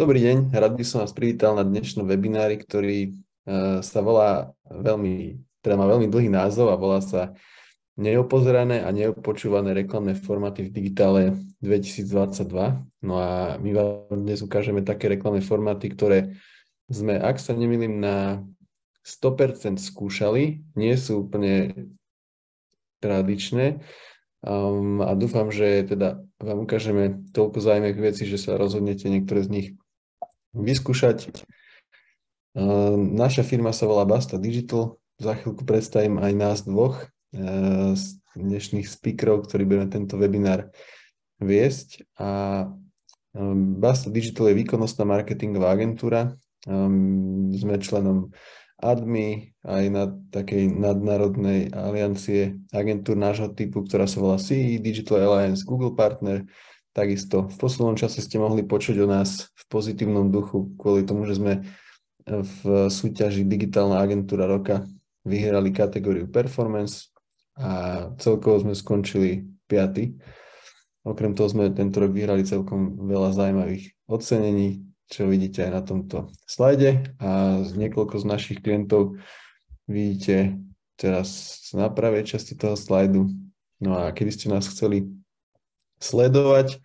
Dobrý deň, rád by som vás privítal na dnešnom webinári, ktorý e, sa volá veľmi, teda má veľmi dlhý názov a volá sa Neopozerané a neopočúvané reklamné formáty v digitále 2022. No a my vám dnes ukážeme také reklamné formáty, ktoré sme, ak sa nemýlim, na 100% skúšali, nie sú úplne tradičné, Um, a dúfam, že teda vám ukážeme toľko zaujímavých vecí, že sa rozhodnete niektoré z nich vyskúšať. Ehm, naša firma sa volá Basta Digital. Za chvíľku predstavím aj nás dvoch ehm, z dnešných speakerov, ktorí budeme tento webinár viesť. A ehm, Basta Digital je výkonnostná marketingová agentúra. Sme členom ADMI aj na takej nadnárodnej aliancie agentúr nášho typu, ktorá sa volá CE Digital Alliance Google Partner. Takisto v poslednom čase ste mohli počuť o nás v pozitívnom duchu kvôli tomu, že sme e, v súťaži Digitálna agentúra roka vyhrali kategóriu performance a celkovo sme skončili 5. Okrem toho sme tento rok vyhrali celkom veľa zaujímavých ocenení, čo vidíte aj na tomto slajde a z niekoľko z našich klientov vidíte teraz na pravej časti toho slajdu. No a keby ste nás chceli sledovať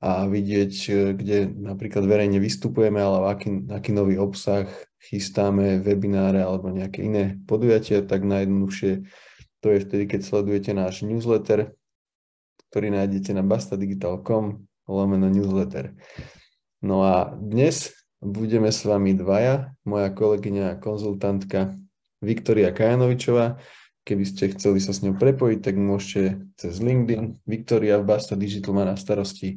a vidieť, e, kde napríklad verejne vystupujeme, ale aký, aký nový obsah chystáme, webináre alebo nejaké iné podujatia, tak najjednoduchšie to je vtedy, keď sledujete náš newsletter, ktorý nájdete na bastadigital.com lomeno newsletter. No a dnes budeme s vami dvaja, moja kolegyňa a konzultantka Viktoria Kajanovičová, Keby ste chceli sa s ňou prepojiť, tak môžete cez LinkedIn. v Basta Digital má na starosti e,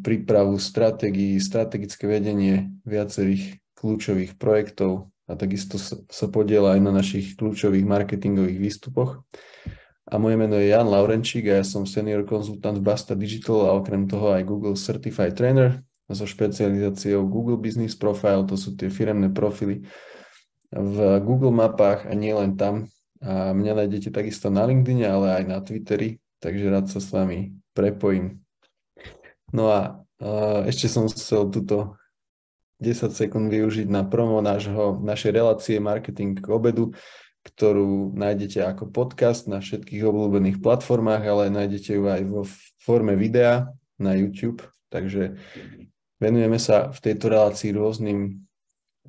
prípravu stratégií, strategické vedenie viacerých kľúčových projektov a takisto sa podiela aj na našich kľúčových marketingových výstupoch. A moje meno je Jan Laurenčík a ja som senior konzultant v Basta Digital a okrem toho aj Google Certified Trainer so špecializáciou Google Business Profile, to sú tie firemné profily v Google mapách a nie len tam, a mňa nájdete takisto na LinkedIn, ale aj na Twitteri, takže rád sa s vami prepojím. No a ešte som chcel túto 10 sekúnd využiť na promo nášho, našej relácie Marketing k obedu, ktorú nájdete ako podcast na všetkých obľúbených platformách, ale nájdete ju aj vo forme videa na YouTube. Takže venujeme sa v tejto relácii rôznym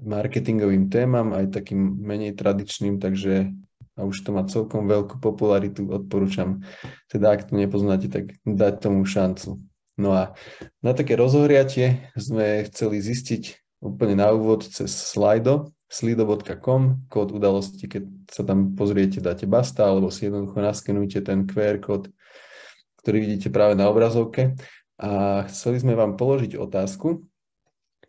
marketingovým témam, aj takým menej tradičným, takže a už to má celkom veľkú popularitu, odporúčam. Teda ak to nepoznáte, tak dať tomu šancu. No a na také rozhoriatie sme chceli zistiť úplne na úvod cez Slido, slido.com, kód udalosti, keď sa tam pozriete, dáte basta, alebo si jednoducho naskenujte ten QR kód, ktorý vidíte práve na obrazovke. A chceli sme vám položiť otázku,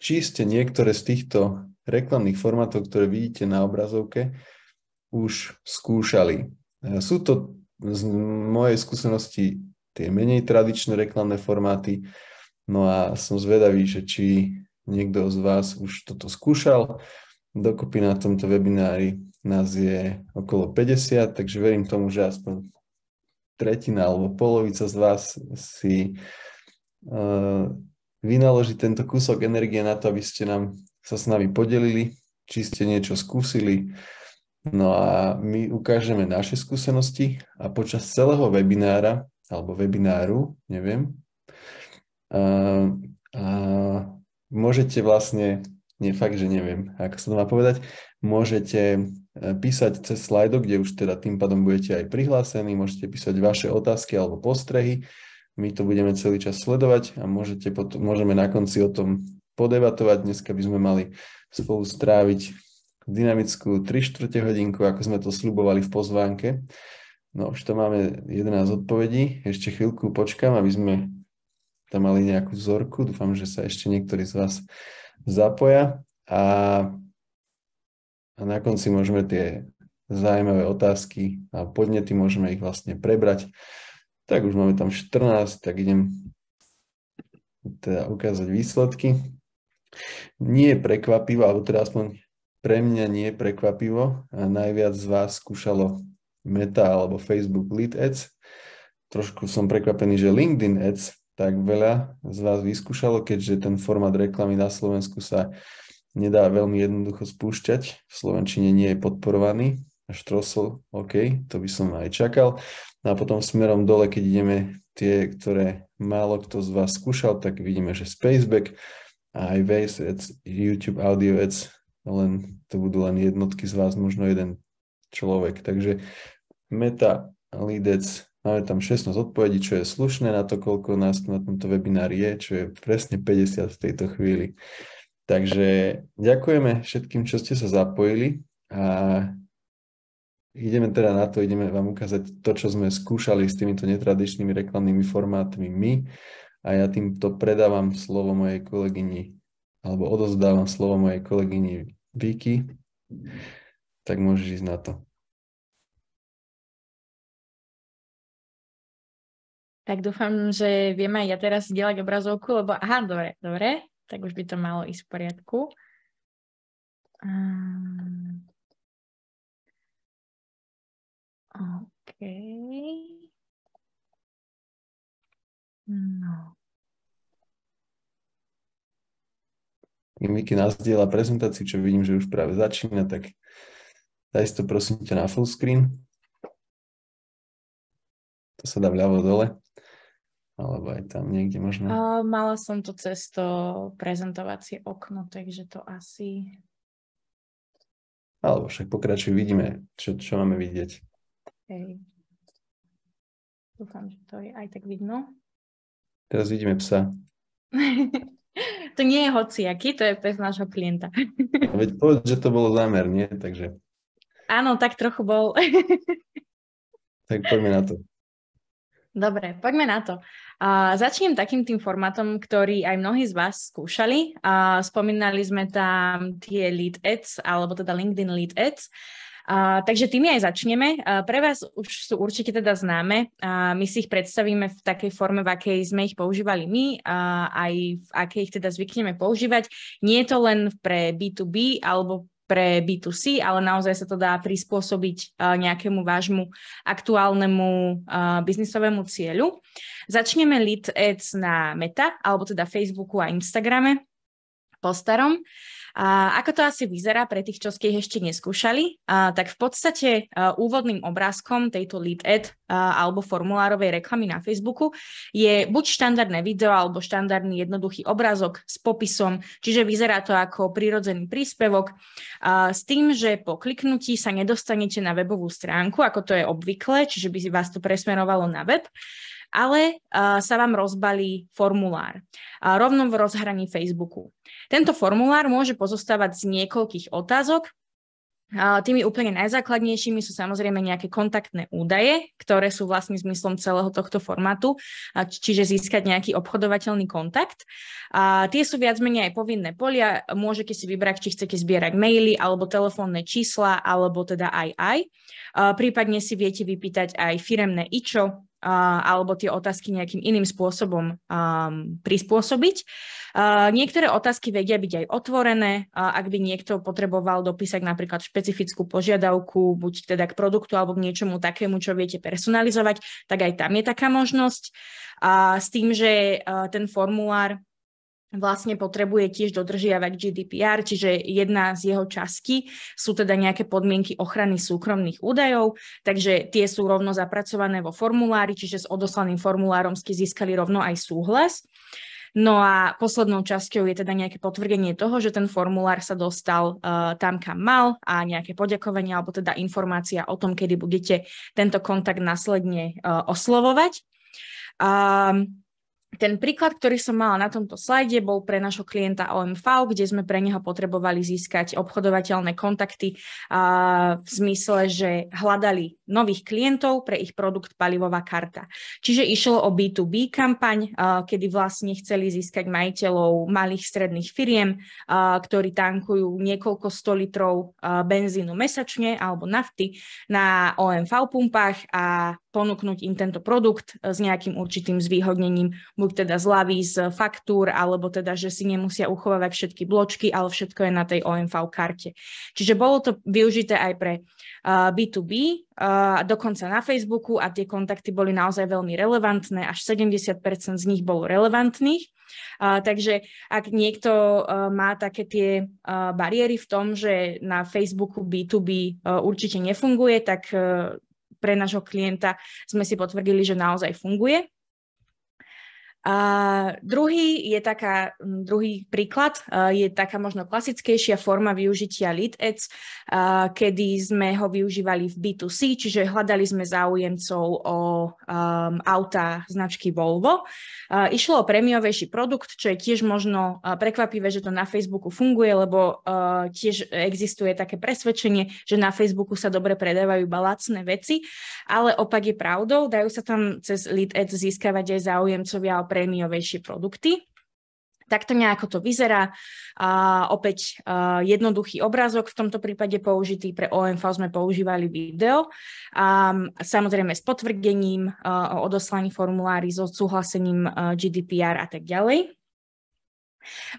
či ste niektoré z týchto reklamných formátov, ktoré vidíte na obrazovke, už skúšali. E, sú to z mojej skúsenosti tie menej tradičné reklamné formáty, no a som zvedavý, že či niekto z vás už toto skúšal. Dokopy na tomto webinári nás je okolo 50, takže verím tomu, že aspoň tretina alebo polovica z vás si uh, vynaloží tento kúsok energie na to, aby ste nám sa s nami podelili, či ste niečo skúsili, No a my ukážeme naše skúsenosti a počas celého webinára, alebo webináru, neviem, a, a môžete vlastne, nie fakt, že neviem, ako sa to má povedať, môžete e, písať cez slajdo, kde už teda tým pádom budete aj prihlásení, môžete písať vaše otázky alebo postrehy, my to budeme celý čas sledovať a môžete potom, môžeme na konci o tom podebatovať. Dneska by sme mali spolu stráviť dynamickú 3 čtvrte hodinku, ako sme to slubovali v pozvánke. No už to máme 11 odpovedí, ešte chvíľku počkám, aby sme tam mali nejakú vzorku. Dúfam, že sa ešte niektorí z vás zapoja a, a na konci môžeme tie zaujímavé otázky a podnety, môžeme ich vlastne prebrať. Tak už máme tam 14, tak idem teda ukázať výsledky. Nie je prekvapivo, alebo teda aspoň pre mňa nie prekvapivo. A najviac z vás skúšalo Meta alebo Facebook Lead Ads. Trošku som prekvapený, že LinkedIn Ads tak veľa z vás vyskúšalo, keďže ten formát reklamy na Slovensku sa nedá veľmi jednoducho spúšťať. V Slovenčine nie je podporovaný. až trosol. OK, to by som aj čakal. No a potom smerom dole, keď ideme tie, ktoré málo kto z vás skúšal, tak vidíme, že Spaceback a aj Waze Ads, YouTube Audio Ads len to budú len jednotky z vás, možno jeden človek. Takže meta, lidec, máme tam 16 odpovedí, čo je slušné na to, koľko nás na tomto webinári je, čo je presne 50 v tejto chvíli. Takže ďakujeme všetkým, čo ste sa zapojili a ideme teda na to, ideme vám ukázať to, čo sme skúšali s týmito netradičnými reklamnými formátmi my a ja týmto predávam slovo mojej kolegyni alebo odozdávam slovo mojej kolegyni Viki, tak môžeš ísť na to. Tak dúfam, že viem aj ja teraz zdieľať obrazovku, lebo aha, dobre, dobre, tak už by to malo ísť v poriadku. Um, OK. No. Miki diela prezentáciu, čo vidím, že už práve začína, tak daj si to prosím ťa na full screen. To sa dá vľavo dole. Alebo aj tam niekde možno. Uh, mala som to cez to prezentovacie okno, takže to asi... Alebo však pokračuj, vidíme, čo, čo máme vidieť. Hej. Dúfam, že to je aj tak vidno. Teraz vidíme psa. To nie je hociaký, to je pes nášho klienta. A veď povedz, že to bolo zámer, nie? Takže... Áno, tak trochu bol. tak poďme na to. Dobre, poďme na to. A začnem takým tým formátom, ktorý aj mnohí z vás skúšali. A spomínali sme tam tie lead ads, alebo teda LinkedIn lead ads. A, takže tými aj začneme. A pre vás už sú určite teda známe. A my si ich predstavíme v takej forme, v akej sme ich používali my, a aj v akej ich teda zvykneme používať. Nie je to len pre B2B alebo pre B2C, ale naozaj sa to dá prispôsobiť nejakému vášmu aktuálnemu biznisovému cieľu. Začneme lead ads na Meta, alebo teda Facebooku a Instagrame po starom. Uh, a ako to asi vyzerá pre tých, čo ste ich ešte neskúšali, a, tak v podstate a, e, úvodným obrázkom tejto lead ad a, e, alebo formulárovej reklamy na Facebooku je buď štandardné video alebo štandardný jednoduchý obrázok s popisom, čiže vyzerá to ako prirodzený príspevok a, e, s tým, že po kliknutí sa nedostanete na webovú stránku, ako to je obvykle, čiže by vás to presmerovalo na web ale uh, sa vám rozbalí formulár uh, rovno v rozhraní Facebooku. Tento formulár môže pozostávať z niekoľkých otázok, Tými úplne najzákladnejšími sú samozrejme nejaké kontaktné údaje, ktoré sú vlastne zmyslom celého tohto formátu, čiže získať nejaký obchodovateľný kontakt. A tie sú viac menej aj povinné polia, môžete si vybrať, či chcete zbierať maily alebo telefónne čísla, alebo teda aj aj. Prípadne si viete vypýtať aj firemné ičo, alebo tie otázky nejakým iným spôsobom um, prispôsobiť. Uh, niektoré otázky vedia byť aj otvorené, uh, ak by niekto potreboval dopísať napríklad špecifickú požiadavku, buď teda k produktu alebo k niečomu takému, čo viete personalizovať, tak aj tam je taká možnosť. Uh, s tým, že uh, ten formulár vlastne potrebuje tiež dodržiavať GDPR, čiže jedna z jeho častí sú teda nejaké podmienky ochrany súkromných údajov, takže tie sú rovno zapracované vo formulári, čiže s odoslaným formulárom ste získali rovno aj súhlas. No a poslednou časťou je teda nejaké potvrdenie toho, že ten formulár sa dostal uh, tam, kam mal a nejaké poďakovanie alebo teda informácia o tom, kedy budete tento kontakt následne uh, oslovovať. Um, ten príklad, ktorý som mala na tomto slajde, bol pre našho klienta OMV, kde sme pre neho potrebovali získať obchodovateľné kontakty a v zmysle, že hľadali nových klientov pre ich produkt palivová karta. Čiže išlo o B2B kampaň, eh, kedy vlastne chceli získať majiteľov malých stredných firiem, eh, ktorí tankujú niekoľko 100 litrov eh, benzínu mesačne alebo nafty na OMV pumpách a ponúknuť im tento produkt s nejakým určitým zvýhodnením, buď teda zľavy z faktúr, alebo teda, že si nemusia uchovávať všetky bločky, ale všetko je na tej OMV karte. Čiže bolo to využité aj pre B2B dokonca na Facebooku a tie kontakty boli naozaj veľmi relevantné, až 70% z nich bolo relevantných. Uh, takže ak niekto uh, má také tie uh, bariéry v tom, že na Facebooku B2B uh, e, určite nefunguje, tak uh, pre nášho klienta sme si potvrdili, že naozaj funguje a druhý je taká, mm, druhý príklad je taká možno klasickejšia forma využitia lead ads, kedy sme ho využívali v B2C, čiže hľadali sme záujemcov o um, auta značky Volvo. išlo o prémiovejší produkt, čo je tiež možno prekvapivé, že to na Facebooku funguje, lebo uh, tiež existuje také presvedčenie, že na Facebooku sa dobre predávajú balacné veci, ale opak je pravdou, dajú sa tam cez lead ads získavať aj záujemcovia o prémiovejšie produkty. Takto nejako to vyzerá. A opäť a jednoduchý obrázok v tomto prípade použitý. Pre OMV sme používali video. A samozrejme s potvrdením o odoslaní formulári, s so odsúhlasením GDPR a tak ďalej.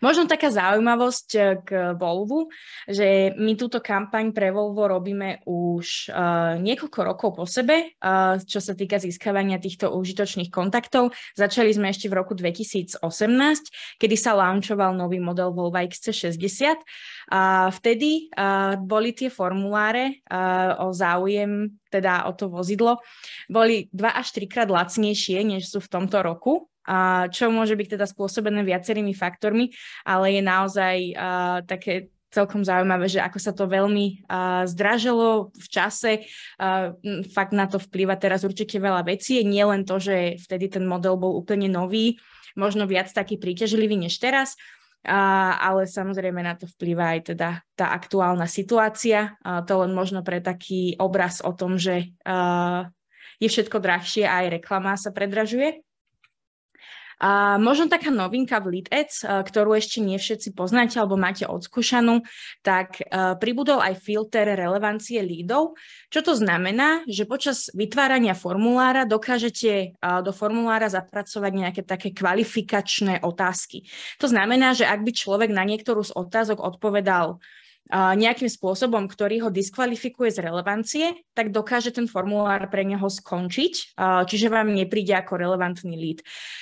Možno taká zaujímavosť eh, k Volvu, že my túto kampaň pre Volvo robíme už uh, niekoľko rokov po sebe, uh, čo sa týka získavania týchto užitočných kontaktov. Začali sme ešte v roku 2018, kedy sa launchoval nový model Volvo XC60. A vtedy uh, boli tie formuláre uh, o záujem, teda o to vozidlo, boli 2 až 3 krát lacnejšie, než sú v tomto roku a čo môže byť teda spôsobené viacerými faktormi, ale je naozaj a, také celkom zaujímavé, že ako sa to veľmi a, zdražilo v čase. A, fakt na to vplýva teraz určite veľa vecí. Nie len to, že vtedy ten model bol úplne nový, možno viac taký príťažlivý než teraz, a, ale samozrejme na to vplýva aj teda tá aktuálna situácia. A to len možno pre taký obraz o tom, že a, je všetko drahšie a aj reklama sa predražuje. A možno taká novinka v Lead Ads, eh, ktorú ešte nie všetci poznáte alebo máte odskúšanú, tak eh, pribudol aj filter relevancie lídov, čo to znamená, že počas vytvárania formulára dokážete eh, do formulára zapracovať nejaké také kvalifikačné otázky. To znamená, že ak by človek na niektorú z otázok odpovedal nejakým spôsobom, ktorý ho diskvalifikuje z relevancie, tak dokáže ten formulár pre neho skončiť, čiže vám nepríde ako relevantný lead.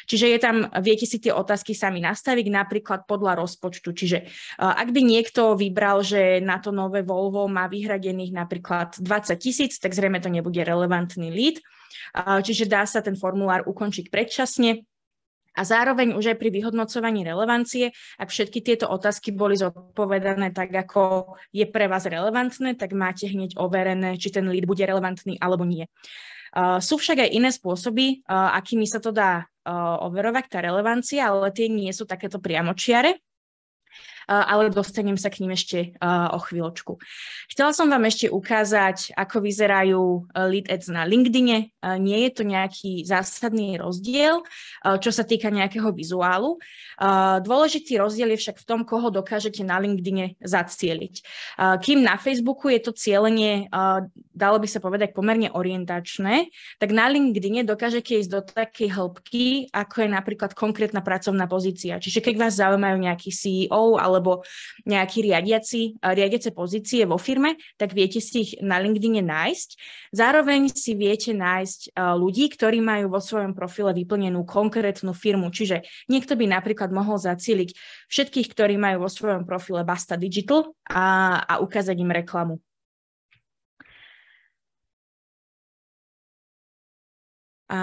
Čiže je tam, viete si tie otázky sami nastaviť, napríklad podľa rozpočtu. Čiže ak by niekto vybral, že na to nové Volvo má vyhradených napríklad 20 tisíc, tak zrejme to nebude relevantný lead. Čiže dá sa ten formulár ukončiť predčasne, a zároveň už aj pri vyhodnocovaní relevancie, ak všetky tieto otázky boli zodpovedané tak, ako je pre vás relevantné, tak máte hneď overené, či ten lead bude relevantný alebo nie. Uh, sú však aj iné spôsoby, uh, akými sa to dá uh, overovať, tá relevancia, ale tie nie sú takéto priamočiare. Eh, ale dostanem sa k ním ešte eh, o chvíľočku. Chcela som vám ešte ukázať, ako vyzerajú eh, lead ads na LinkedIn, Nie je to nejaký zásadný rozdiel, čo sa týka nejakého vizuálu. Dôležitý rozdiel je však v tom, koho dokážete na LinkedIn zacieliť. Kým na Facebooku je to cieľenie, dalo by sa povedať, pomerne orientačné, tak na LinkedIn dokážete ísť do takej hĺbky, ako je napríklad konkrétna pracovná pozícia. Čiže keď vás zaujímajú nejaký CEO alebo alebo nejaký riadiaci, riadiace pozície vo firme, tak viete si ich na LinkedIn nájsť. Zároveň si viete nájsť ľudí, ktorí majú vo svojom profile vyplnenú konkrétnu firmu. Čiže niekto by napríklad mohol zacíliť všetkých, ktorí majú vo svojom profile Basta Digital a, a ukázať im reklamu. A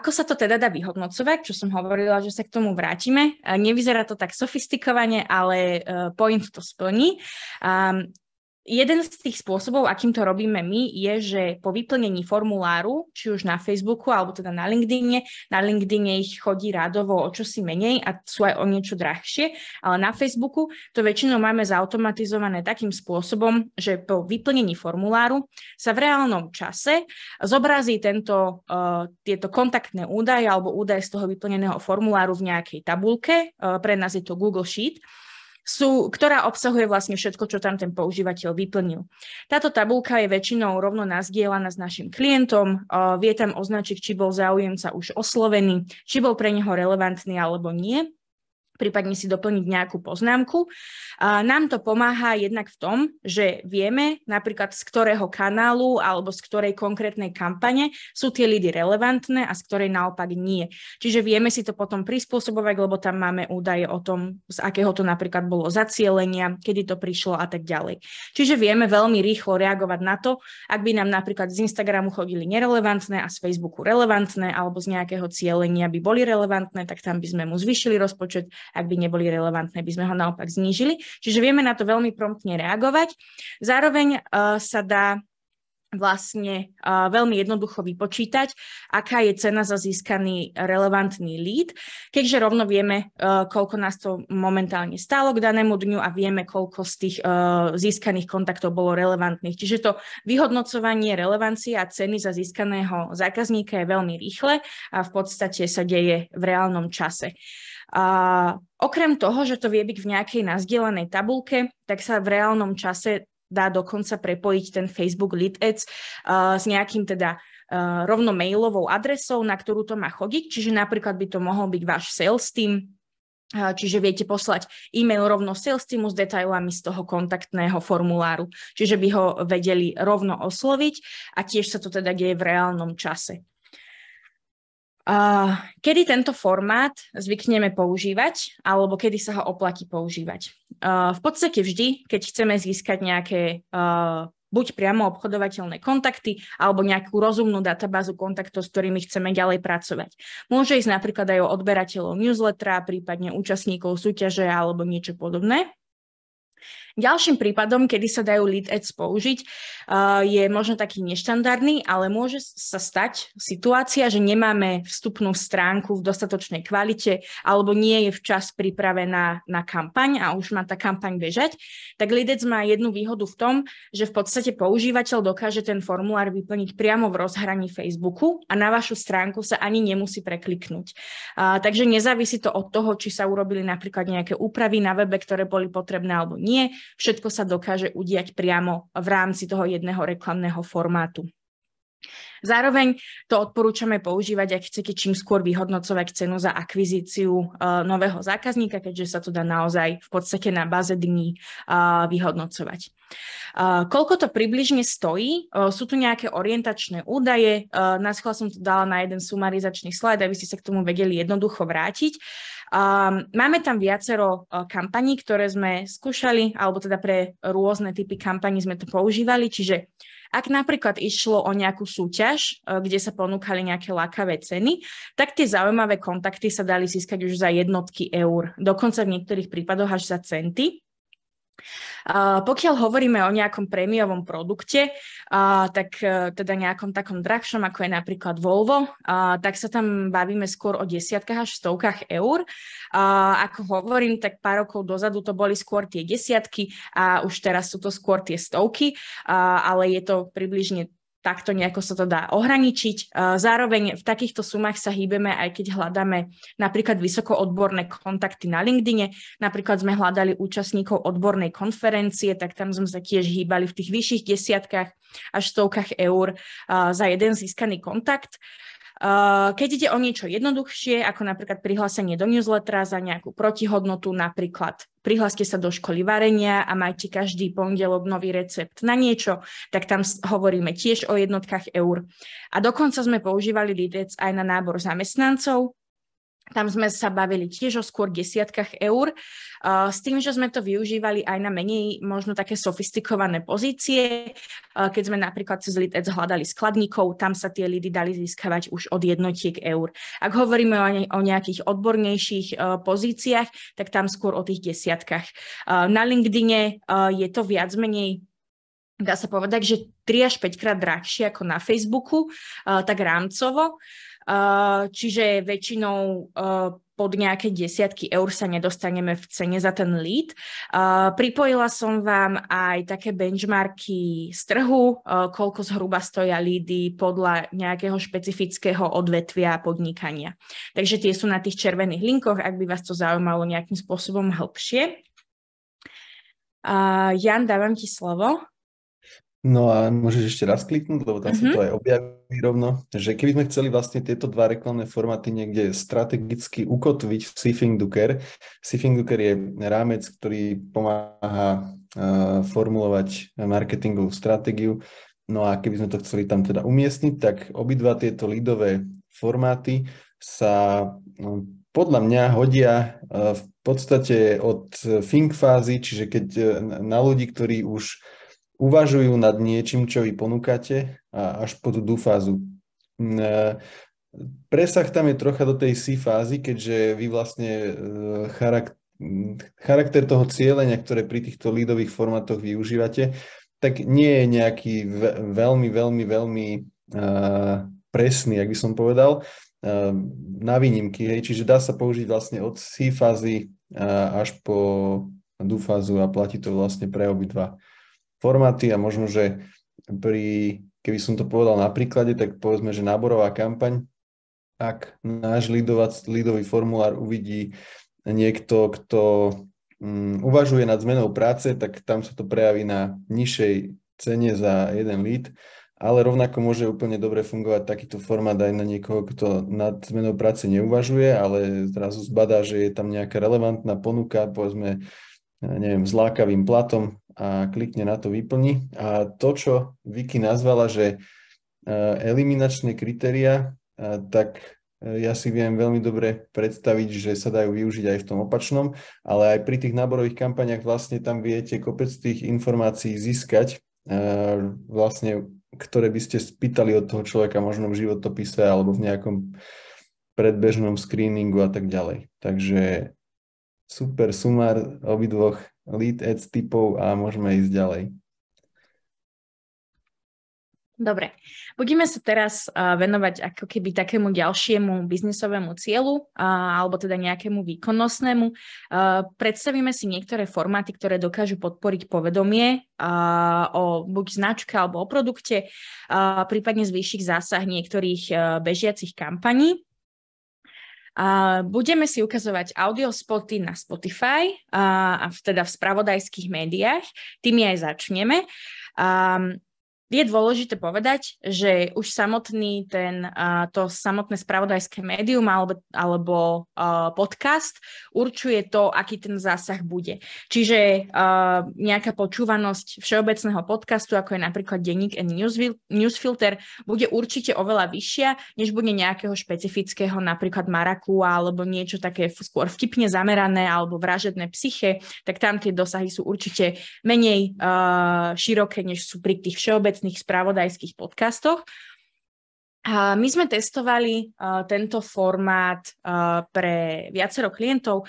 ako sa to teda dá vyhodnocovať, čo som hovorila, že sa k tomu vrátime. E, nevyzerá to tak sofistikovane, ale e, point to splní. Jeden z tých spôsobov, akým to robíme my, je, že po vyplnení formuláru, či už na Facebooku alebo teda na LinkedIne, na LinkedIne ich chodí rádovo o čosi menej a sú aj o niečo drahšie, ale na Facebooku to väčšinou máme zautomatizované takým spôsobom, že po vyplnení formuláru sa v reálnom čase zobrazí tento, uh, tieto kontaktné údaje alebo údaje z toho vyplneného formuláru v nejakej tabulke, uh, pre nás je to Google Sheet, sú, ktorá obsahuje vlastne všetko, čo tam ten používateľ vyplnil. Táto tabulka je väčšinou rovno nazdielaná s našim klientom, vie tam označiť, či bol záujemca už oslovený, či bol pre neho relevantný alebo nie prípadne si doplniť nejakú poznámku. A nám to pomáha jednak v tom, že vieme napríklad z ktorého kanálu alebo z ktorej konkrétnej kampane sú tie lidy relevantné a z ktorej naopak nie. Čiže vieme si to potom prispôsobovať, lebo tam máme údaje o tom, z akého to napríklad bolo zacielenia, kedy to prišlo a tak ďalej. Čiže vieme veľmi rýchlo reagovať na to, ak by nám napríklad z Instagramu chodili nerelevantné a z Facebooku relevantné alebo z nejakého cielenia by boli relevantné, tak tam by sme mu zvyšili rozpočet ak by neboli relevantné, by sme ho naopak znížili. Čiže vieme na to veľmi promptne reagovať. Zároveň uh, sa dá vlastne uh, veľmi jednoducho vypočítať, aká je cena za získaný relevantný lead, keďže rovno vieme, uh, koľko nás to momentálne stálo k danému dňu a vieme, koľko z tých uh, získaných kontaktov bolo relevantných. Čiže to vyhodnocovanie relevancie a ceny za získaného zákazníka je veľmi rýchle a v podstate sa deje v reálnom čase. Uh, a okrem toho, že to vie byť v nejakej nazdielanej tabulke, tak sa v reálnom čase dá dokonca prepojiť ten Facebook Lead Ads uh, s nejakým teda uh, rovno mailovou adresou, na ktorú to má chodiť. Čiže napríklad by to mohol byť váš sales team, eh, Čiže viete poslať e-mail rovno sales teamu s detailami z toho kontaktného formuláru. Čiže by ho vedeli rovno osloviť a tiež sa to teda deje v reálnom čase. Uh, kedy tento formát zvykneme používať alebo kedy sa ho oplatí používať? Uh, v podstate vždy, keď chceme získať nejaké uh, buď priamo obchodovateľné kontakty alebo nejakú rozumnú databázu kontaktov, s ktorými chceme ďalej pracovať. Môže ísť napríklad aj o odberateľov newslettera, prípadne účastníkov súťaže alebo niečo podobné. Ďalším prípadom, kedy sa dajú lead ads použiť, eh, je možno taký neštandardný, ale môže sa stať situácia, že nemáme vstupnú stránku v dostatočnej kvalite alebo nie je včas pripravená na kampaň a už má tá kampaň bežať, tak lead ads má jednu výhodu v tom, že v podstate používateľ dokáže ten formulár vyplniť priamo v rozhraní Facebooku a na vašu stránku sa ani nemusí prekliknúť. Eh, takže nezávisí to od toho, či sa urobili napríklad nejaké úpravy na webe, ktoré boli potrebné alebo nie všetko sa dokáže udiať priamo v rámci toho jedného reklamného formátu. Zároveň to odporúčame používať, ak chcete čím skôr vyhodnocovať cenu za akvizíciu uh, nového zákazníka, keďže sa to dá naozaj v podstate na báze dní uh, vyhodnocovať. Uh, koľko to približne stojí? Sú tu nejaké orientačné údaje. Na schvál som to dala na jeden sumarizačný slajd, aby ste sa k tomu vedeli jednoducho vrátiť. Um, máme tam viacero uh, kampaní, ktoré sme skúšali, alebo teda pre rôzne typy kampaní sme to používali, čiže ak napríklad išlo o nejakú súťaž, uh, kde sa ponúkali nejaké lákavé ceny, tak tie zaujímavé kontakty sa dali získať už za jednotky eur, dokonca v niektorých prípadoch až za centy. Pokiaľ hovoríme o nejakom prémiovom produkte, tak e, teda nejakom takom drahšom, ako je napríklad Volvo, tak sa tam bavíme skôr o desiatkách až stovkách eur. Ako hovorím, tak pár rokov dozadu to boli skôr tie desiatky a už teraz sú to skôr tie stovky, ale je to približne takto nejako sa to dá ohraničiť. E, zároveň v takýchto sumách sa hýbeme, aj keď hľadáme napríklad vysokoodborné kontakty na LinkedIne. Napríklad sme hľadali účastníkov odbornej konferencie, tak tam sme sa tiež hýbali v tých vyšších desiatkách až stovkách eur e, za jeden získaný kontakt. Eh, keď ide o niečo jednoduchšie, ako napríklad prihlásenie do newslettera za nejakú protihodnotu, napríklad prihláste sa do školy varenia a majte každý pondelok nový recept na niečo, tak tam hovoríme tiež o jednotkách eur. A dokonca sme používali Lidec aj na nábor zamestnancov, tam sme sa bavili tiež o skôr desiatkách eur, uh, s tým, že sme to využívali aj na menej možno také sofistikované pozície. Uh, keď sme napríklad cez Litec hľadali skladníkov, tam sa tie lidy dali získavať už od jednotiek eur. Ak hovoríme o, ne- o nejakých odbornejších uh, pozíciách, tak tam skôr o tých desiatkách. Na LinkedIne e, je to viac menej dá sa povedať, že 3 až 5 krát drahšie ako na Facebooku, e, tak rámcovo. Eh, čiže väčšinou eh, pod nejaké desiatky eur sa nedostaneme v cene za ten lead. Eh, pripojila som vám aj také benchmarky z trhu, koľko zhruba stoja lídy podľa nejakého špecifického odvetvia podnikania. Takže tie sú na tých červených linkoch, ak by vás to zaujímalo nejakým spôsobom hĺbšie. Jan, dávam ti slovo. No a môžeš ešte raz kliknúť, lebo tam mm sa to aj objaví rovno, že keby sme chceli vlastne tieto dva reklamné formáty niekde strategicky ukotviť v Sifing Duker, Sifing Duker je rámec, ktorý pomáha uh, formulovať marketingovú stratégiu, no a keby sme to chceli tam teda umiestniť, tak obidva tieto lídové formáty sa no, podľa mňa hodia eh, v podstate od think fázy, čiže keď eh, na ľudí, ktorí už uvažujú nad niečím, čo vy ponúkate a až po tú dú fázu. E, presah tam je trocha do tej si fázy, keďže vy vlastne e, charakter, toho cieľenia, ktoré pri týchto lídových formátoch využívate, tak nie je nejaký veľmi, veľmi, veľmi e, presný, ak by som povedal, na výnimky. Hej. Čiže dá sa použiť vlastne od si fázy až po Dúfazu fázu a platí to vlastne pre obidva formáty a možno, že pri, keby som to povedal na príklade, tak povedzme, že náborová kampaň, ak náš lídový formulár uvidí niekto, kto um, uvažuje nad zmenou práce, tak tam sa to prejaví na nižšej cene za jeden lead, ale rovnako môže úplne dobre fungovať takýto formát aj na niekoho, kto nad zmenou práce neuvažuje, ale zrazu zbadá, že je tam nejaká relevantná ponuka, povedzme, neviem, s lákavým platom, a klikne na to vyplni. A to, čo Vicky nazvala, že e, eliminačné kritéria, e, tak e, ja si viem veľmi dobre predstaviť, že sa dajú využiť aj v tom opačnom, ale aj pri tých náborových kampaniach vlastne tam viete kopec tých informácií získať, vlastne, ktoré by ste spýtali od toho človeka možno v životopise alebo v nejakom predbežnom screeningu a tak ďalej. Takže super sumár obidvoch lead ads typov a môžeme ísť ďalej. Dobre, budeme sa teraz uh, venovať ako keby takému ďalšiemu biznisovému cieľu uh, alebo teda nejakému výkonnostnému. Uh, predstavíme si niektoré formáty, ktoré dokážu podporiť povedomie o buď značke alebo o produkte, prípadne zvýšiť zásah niektorých e, bežiacich kampaní. A budeme si ukazovať audiospoty na Spotify a, a teda v spravodajských médiách. Tými aj začneme. Um, je dôležité povedať, že už samotný ten, to samotné spravodajské médium alebo, alebo podcast určuje to, aký ten zásah bude. Čiže nejaká počúvanosť všeobecného podcastu, ako je napríklad Denník and Newsfilter, bude určite oveľa vyššia, než bude nejakého špecifického, napríklad Maraku alebo niečo také skôr vtipne zamerané alebo vražedné psyche, tak tam tie dosahy sú určite menej široké, než sú pri tých všeobecných všeobecných spravodajských podcastoch my sme testovali tento formát pre viacero klientov.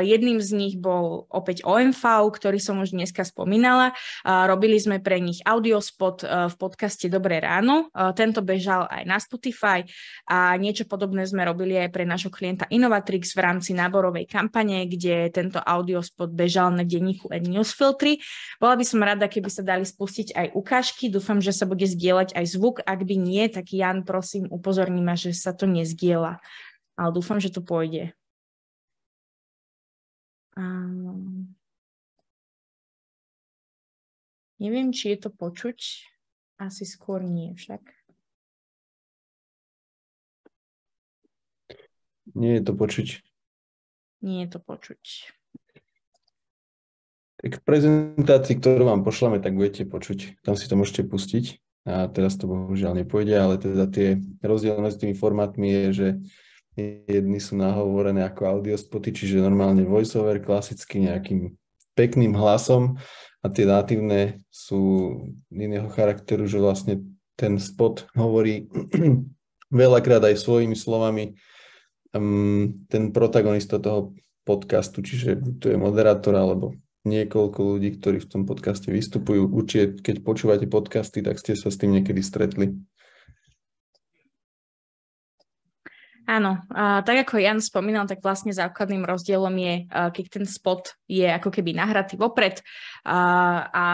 Jedným z nich bol opäť OMV, ktorý som už dneska spomínala. Robili sme pre nich audiospot v podcaste Dobré ráno. Tento bežal aj na Spotify a niečo podobné sme robili aj pre našho klienta Innovatrix v rámci náborovej kampane, kde tento audiospot bežal na denníku Ed Newsfiltry. Bola by som rada, keby sa dali spustiť aj ukážky. Dúfam, že sa bude zdieľať aj zvuk. Ak by nie, tak Jan prosím, upozorní ma, že sa to nezdiela. Ale dúfam, že to pôjde. Neviem, či je to počuť. Asi skôr nie však. Nie je to počuť. Nie je to počuť. Tak v prezentácii, ktorú vám pošlame, tak budete počuť. Tam si to môžete pustiť a teraz to bohužiaľ nepôjde, ale teda tie rozdiel medzi tými formátmi je, že jedny sú nahovorené ako audio spoty, čiže normálne voiceover klasicky nejakým pekným hlasom a tie natívne sú iného charakteru, že vlastne ten spot hovorí veľakrát aj svojimi slovami um, ten protagonista toho podcastu, čiže tu je moderátor alebo niekoľko ľudí, ktorí v tom podcaste vystupujú. Určite, keď počúvate podcasty, tak ste sa s tým niekedy stretli. Áno, a tak ako Jan spomínal, tak vlastne základným rozdielom je, keď ten spot je ako keby nahratý vopred a, a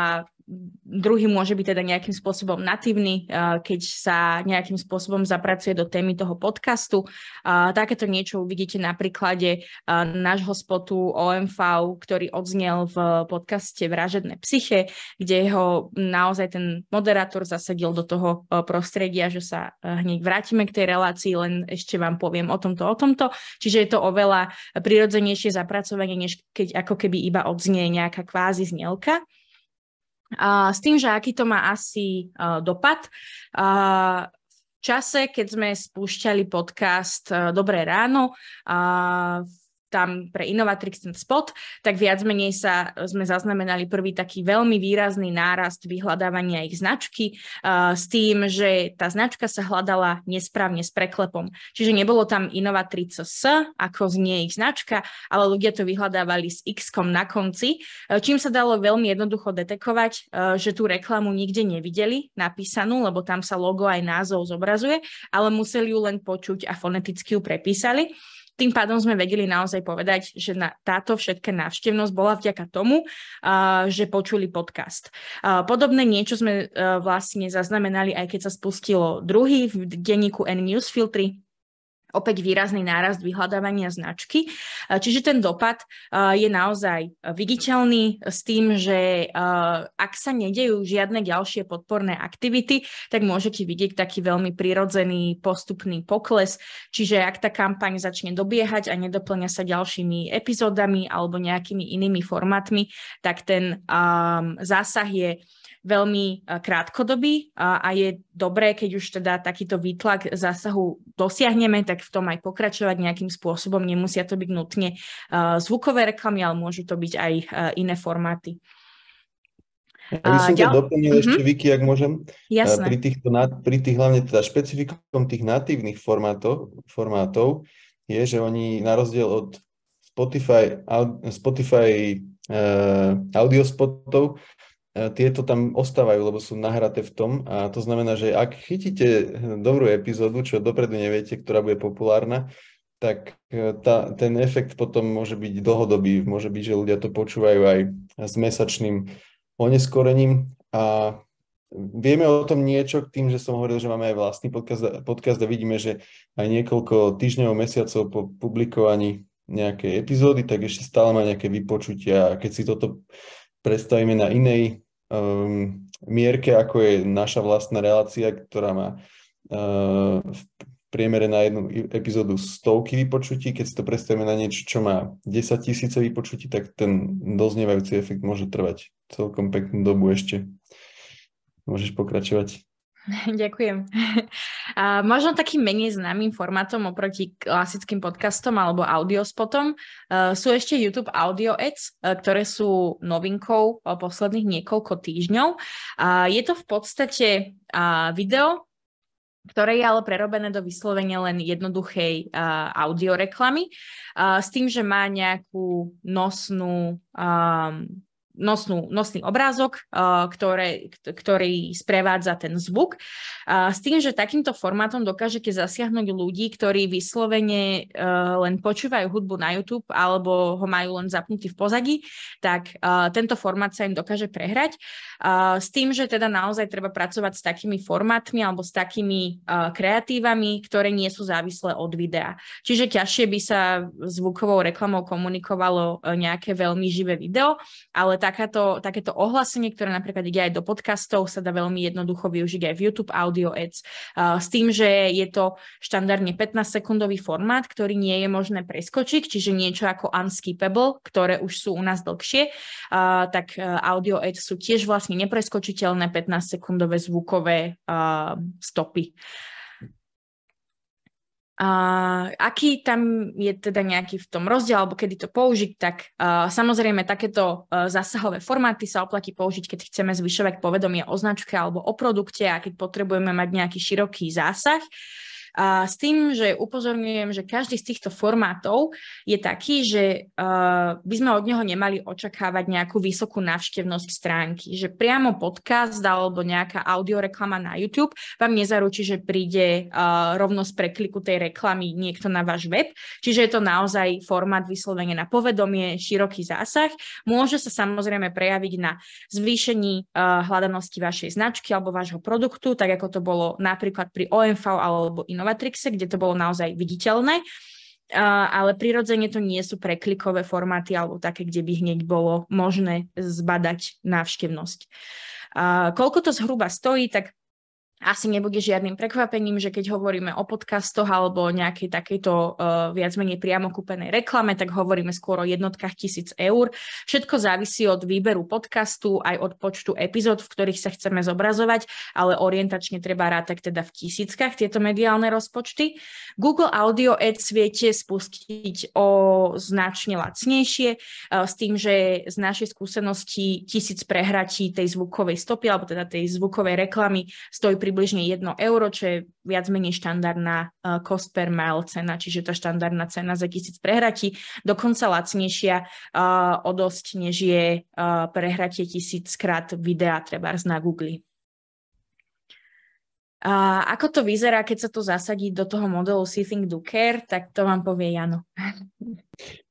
druhý môže byť teda nejakým spôsobom natívny, eh, keď sa nejakým spôsobom zapracuje do témy toho podcastu. Eh, takéto niečo uvidíte na príklade eh, nášho spotu OMV, ktorý odznel v podcaste Vražedné psyche, kde ho naozaj ten moderátor zasadil do toho prostredia, že sa hneď vrátime k tej relácii, len ešte vám poviem o tomto, o tomto. Čiže je to oveľa prirodzenejšie zapracovanie, než keď ako keby iba odznie nejaká kvázi znielka s tým, že aký to má asi e, dopad. E, v čase, keď sme spúšťali podcast e, Dobré ráno, v tam pre Innovatrix ten spot, tak viac menej sa e, sme zaznamenali prvý taký veľmi výrazný nárast vyhľadávania ich značky uh, s tým, že tá značka sa hľadala nesprávne s preklepom. Čiže nebolo tam Innovatrix S, ako znie ich značka, ale ľudia to vyhľadávali s X na konci, e, čím sa dalo veľmi jednoducho detekovať, uh, že tú reklamu nikde nevideli napísanú, lebo tam sa logo aj názov zobrazuje, ale museli ju len počuť a foneticky ju prepísali. Tým pádom sme vedeli naozaj povedať, že na, táto všetká návštevnosť bola vďaka tomu, uh, že počuli podcast. Uh, podobné niečo sme uh, vlastne zaznamenali, aj keď sa spustilo druhý v denníku n News filtry opäť výrazný nárast vyhľadávania značky. Eh, čiže ten dopad eh, je naozaj eh, viditeľný s tým, že ak sa nedejú žiadne ďalšie podporné aktivity, tak môžete vidieť taký veľmi prirodzený postupný pokles. Čiže ak tá kampaň začne dobiehať a nedoplňa sa ďalšími epizódami alebo nejakými inými formátmi, tak ten zásah je veľmi eh, krátkodobý a, a je dobré, keď už teda takýto výtlak zásahu dosiahneme, tak v tom aj pokračovať nejakým spôsobom. Nemusia to byť nutne eh, zvukové reklamy, ale môžu to byť aj eh, iné formáty. Ja by som to ďal... doplnil mm-hmm. ešte, mhm. Vicky, ak môžem. Jasné. Pri, týchto, pri tých hlavne teda špecifikom tých natívnych formátov, formátov je, že oni na rozdiel od Spotify, Spotify uh, audiospottov tieto tam ostávajú, lebo sú nahraté v tom a to znamená, že ak chytíte dobrú epizódu, čo dopredu neviete, ktorá bude populárna, tak e, tá, ten efekt potom môže byť dlhodobý. Môže byť, že ľudia to počúvajú aj s mesačným oneskorením a vieme o tom niečo k tým, že som hovoril, že máme aj vlastný podcast, podcast a vidíme, že aj niekoľko týždňov, mesiacov po publikovaní nejakej epizódy, tak ešte stále má nejaké vypočutia. a Keď si toto predstavíme na inej um, mierke, ako je naša vlastná relácia, ktorá má uh, v priemere na jednu epizódu stovky vypočutí, keď si to predstavíme na niečo, čo má 10 tisíce vypočutí, tak ten doznievajúci efekt môže trvať celkom peknú dobu ešte. Môžeš pokračovať. Ďakujem. A možno takým menej známym formátom oproti klasickým podcastom alebo audiospotom e, sú ešte YouTube Audio Ads, e, ktoré sú novinkou e, posledných niekoľko týždňov. A je to v podstate video, ktoré je ale prerobené do vyslovene len jednoduchej uh, audioreklamy, uh, s tým, že má nejakú nosnú um, nosnú, nosný obrázok, eh, ktoré, ktorý sprevádza ten zvuk. S tým, že takýmto formátom dokážete zasiahnuť ľudí, ktorí vyslovene eh, len počúvajú hudbu na YouTube alebo ho majú len zapnutý v pozadí, tak eh, tento formát sa im dokáže prehrať. S tým, že teda naozaj treba pracovať s takými formátmi alebo s takými kreatívami, ktoré nie sú závislé od videa. Čiže ťažšie by sa zvukovou reklamou komunikovalo nejaké veľmi živé video, ale takáto, takéto ohlasenie, ktoré napríklad ide aj do podcastov, sa dá veľmi jednoducho využiť aj v YouTube Audio Ads, uh, s tým, že je to štandardne 15-sekundový formát, ktorý nie je možné preskočiť, čiže niečo ako unskippable, ktoré už sú u nás dlhšie, uh, tak e, Audio Ads sú tiež vlastne nepreskočiteľné 15-sekundové zvukové stopy. A aký tam je teda nejaký v tom rozdiel, alebo kedy to použiť, tak uh, samozrejme takéto uh, zásahové formáty sa oplatí použiť, keď chceme zvyšovať povedomie o značke alebo o produkte a keď potrebujeme mať nejaký široký zásah. Uh, s tým, že upozorňujem, že každý z týchto formátov je taký, že uh, by sme od neho nemali očakávať nejakú vysokú návštevnosť stránky. Že priamo podcast alebo nejaká audioreklama na YouTube vám nezaručí, že príde uh, rovno z prekliku tej reklamy niekto na váš web. Čiže je to naozaj formát vyslovene na povedomie, široký zásah. Môže sa samozrejme prejaviť na zvýšení uh, hľadanosti vašej značky alebo vášho produktu, tak ako to bolo napríklad pri OMV alebo inom Novatrixe, kde to bolo naozaj viditeľné, ale prirodzene to nie sú preklikové formáty alebo také, kde by hneď bolo možné zbadať návštevnosť. Koľko to zhruba stojí, tak asi nebude žiadnym prekvapením, že keď hovoríme o podcastoch alebo nejakej takejto uh, viac menej priamo kúpenej reklame, tak hovoríme skôr o jednotkách tisíc eur. Všetko závisí od výberu podcastu, aj od počtu epizód, v ktorých sa chceme zobrazovať, ale orientačne treba rátať teda v tisíckach tieto mediálne rozpočty. Google Audio Ads viete spustiť o značne lacnejšie, uh, s tým, že z našej skúsenosti tisíc prehratí tej zvukovej stopy, alebo teda tej zvukovej reklamy stojí pri približne 1 euro, čo je viac menej štandardná e, cost per mile cena, čiže tá štandardná cena za tisíc prehratí, dokonca lacnejšia e, o dosť, než je e, prehratie tisíckrát videa trebárs na Google. Uh, ako to vyzerá, keď sa to zasadí do toho modelu See, Think, Do, Care, tak to vám povie Jano.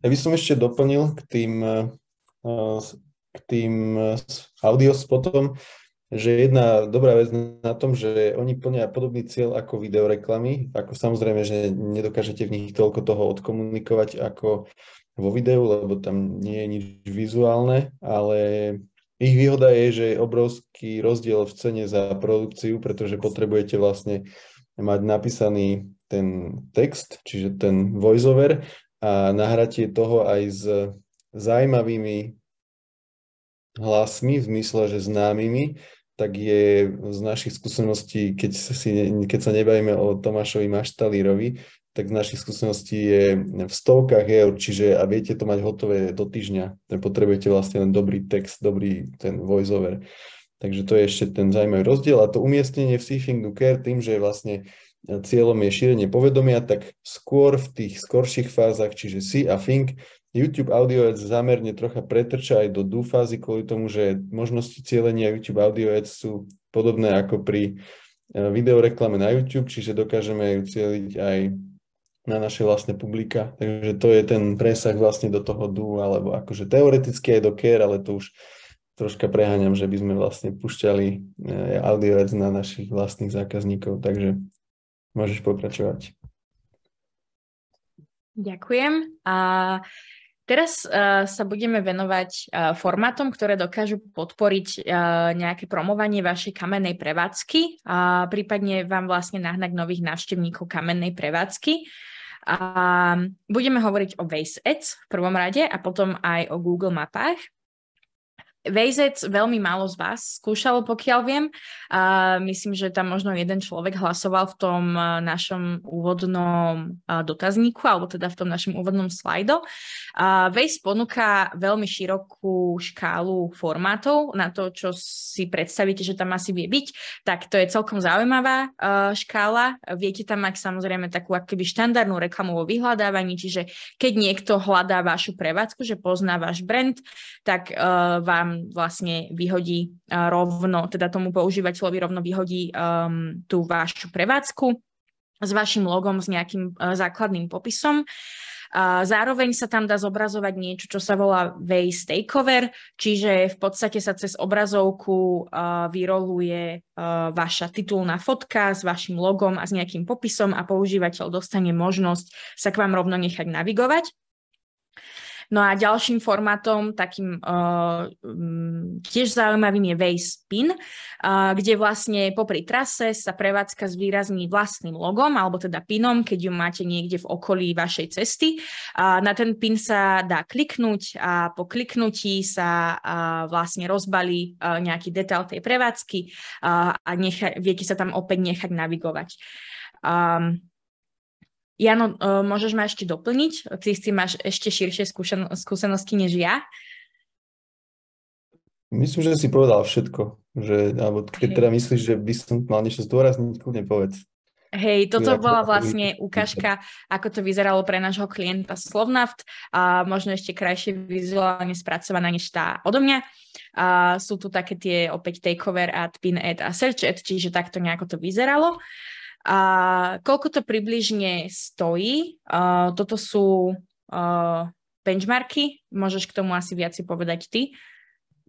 Ja by som ešte doplnil k tým, k tým audiospotom, že jedna dobrá vec na tom, že oni plnia podobný cieľ ako videoreklamy, ako samozrejme, že nedokážete v nich toľko toho odkomunikovať ako vo videu, lebo tam nie je nič vizuálne, ale ich výhoda je, že je obrovský rozdiel v cene za produkciu, pretože potrebujete vlastne mať napísaný ten text, čiže ten voiceover a nahratie toho aj s zaujímavými hlasmi, v zmysle, že známymi, tak je z našich skúseností, keď, si, keď sa nebavíme o Tomášovi Maštalírovi, tak z našich skúseností je v stovkách eur, čiže a viete to mať hotové do týždňa. Potrebujete vlastne len dobrý text, dobrý ten voiceover. Takže to je ešte ten zaujímavý rozdiel. A to umiestnenie v Seafing Care tým, že vlastne cieľom je šírenie povedomia, tak skôr v tých skorších fázach, čiže si a think, YouTube Audio Ads zámerne trocha pretrča aj do dúfázy kvôli tomu, že možnosti cieľenia YouTube Audio Ads sú podobné ako pri e, videoreklame na YouTube, čiže dokážeme ju cieliť aj na naše vlastné publika. Takže to je ten presah vlastne do toho DU, alebo akože teoreticky aj do CARE, ale to už troška preháňam, že by sme vlastne pušťali e, audio ads na našich vlastných zákazníkov, takže môžeš pokračovať. Ďakujem. A Teraz uh, sa budeme venovať uh, formátom, ktoré dokážu podporiť uh, nejaké promovanie vašej kamennej prevádzky, uh, prípadne vám vlastne nahnať nových návštevníkov kamennej prevádzky. Uh, budeme hovoriť o Waze Ads v prvom rade a potom aj o Google mapách. Vejzec veľmi málo z vás skúšalo, pokiaľ viem. A myslím, že tam možno jeden človek hlasoval v tom našom úvodnom dotazníku, alebo teda v tom našom úvodnom slajdo. A Vase ponúka veľmi širokú škálu formátov na to, čo si predstavíte, že tam asi vie byť. Tak to je celkom zaujímavá škála. Viete tam mať samozrejme takú akoby štandardnú reklamu vo vyhľadávaní, čiže keď niekto hľadá vašu prevádzku, že pozná váš brand, tak vám vlastne vyhodí rovno, teda tomu používateľovi rovno vyhodí um, tú vašu prevádzku s vašim logom, s nejakým uh, základným popisom. A zároveň sa tam dá zobrazovať niečo, čo sa volá Waze Takeover, čiže v podstate sa cez obrazovku uh, vyroluje uh, vaša titulná fotka s vašim logom a s nejakým popisom a používateľ dostane možnosť sa k vám rovno nechať navigovať. No a ďalším formátom, takým uh, tiež zaujímavým je Waze Pin, uh, eh, kde vlastne popri trase sa prevádzka výrazným vlastným logom, alebo teda pinom, keď ju máte niekde v okolí vašej cesty. Uh, na ten pin sa dá kliknúť a po kliknutí sa uh, vlastne rozbalí uh, nejaký detail tej prevádzky uh, a necha- viete sa tam opäť nechať navigovať. Um, Jano, e, môžeš ma ešte doplniť? Ty si máš ešte širšie skúšen- skúsenosti než ja. Myslím, že si povedal všetko. Že, alebo keď teda myslíš, že by som mal niečo zdôrazniť, kľudne povedz. Hej, toto bola vlastne ukážka, ako to vyzeralo pre nášho klienta Slovnaft a možno ešte krajšie vizuálne spracovaná než tá odo mňa. A sú tu také tie opäť takeover ad, pin ad a search ad, čiže takto nejako to vyzeralo. A koľko to približne stojí? Uh, toto sú uh, benchmarky, môžeš k tomu asi viac povedať ty.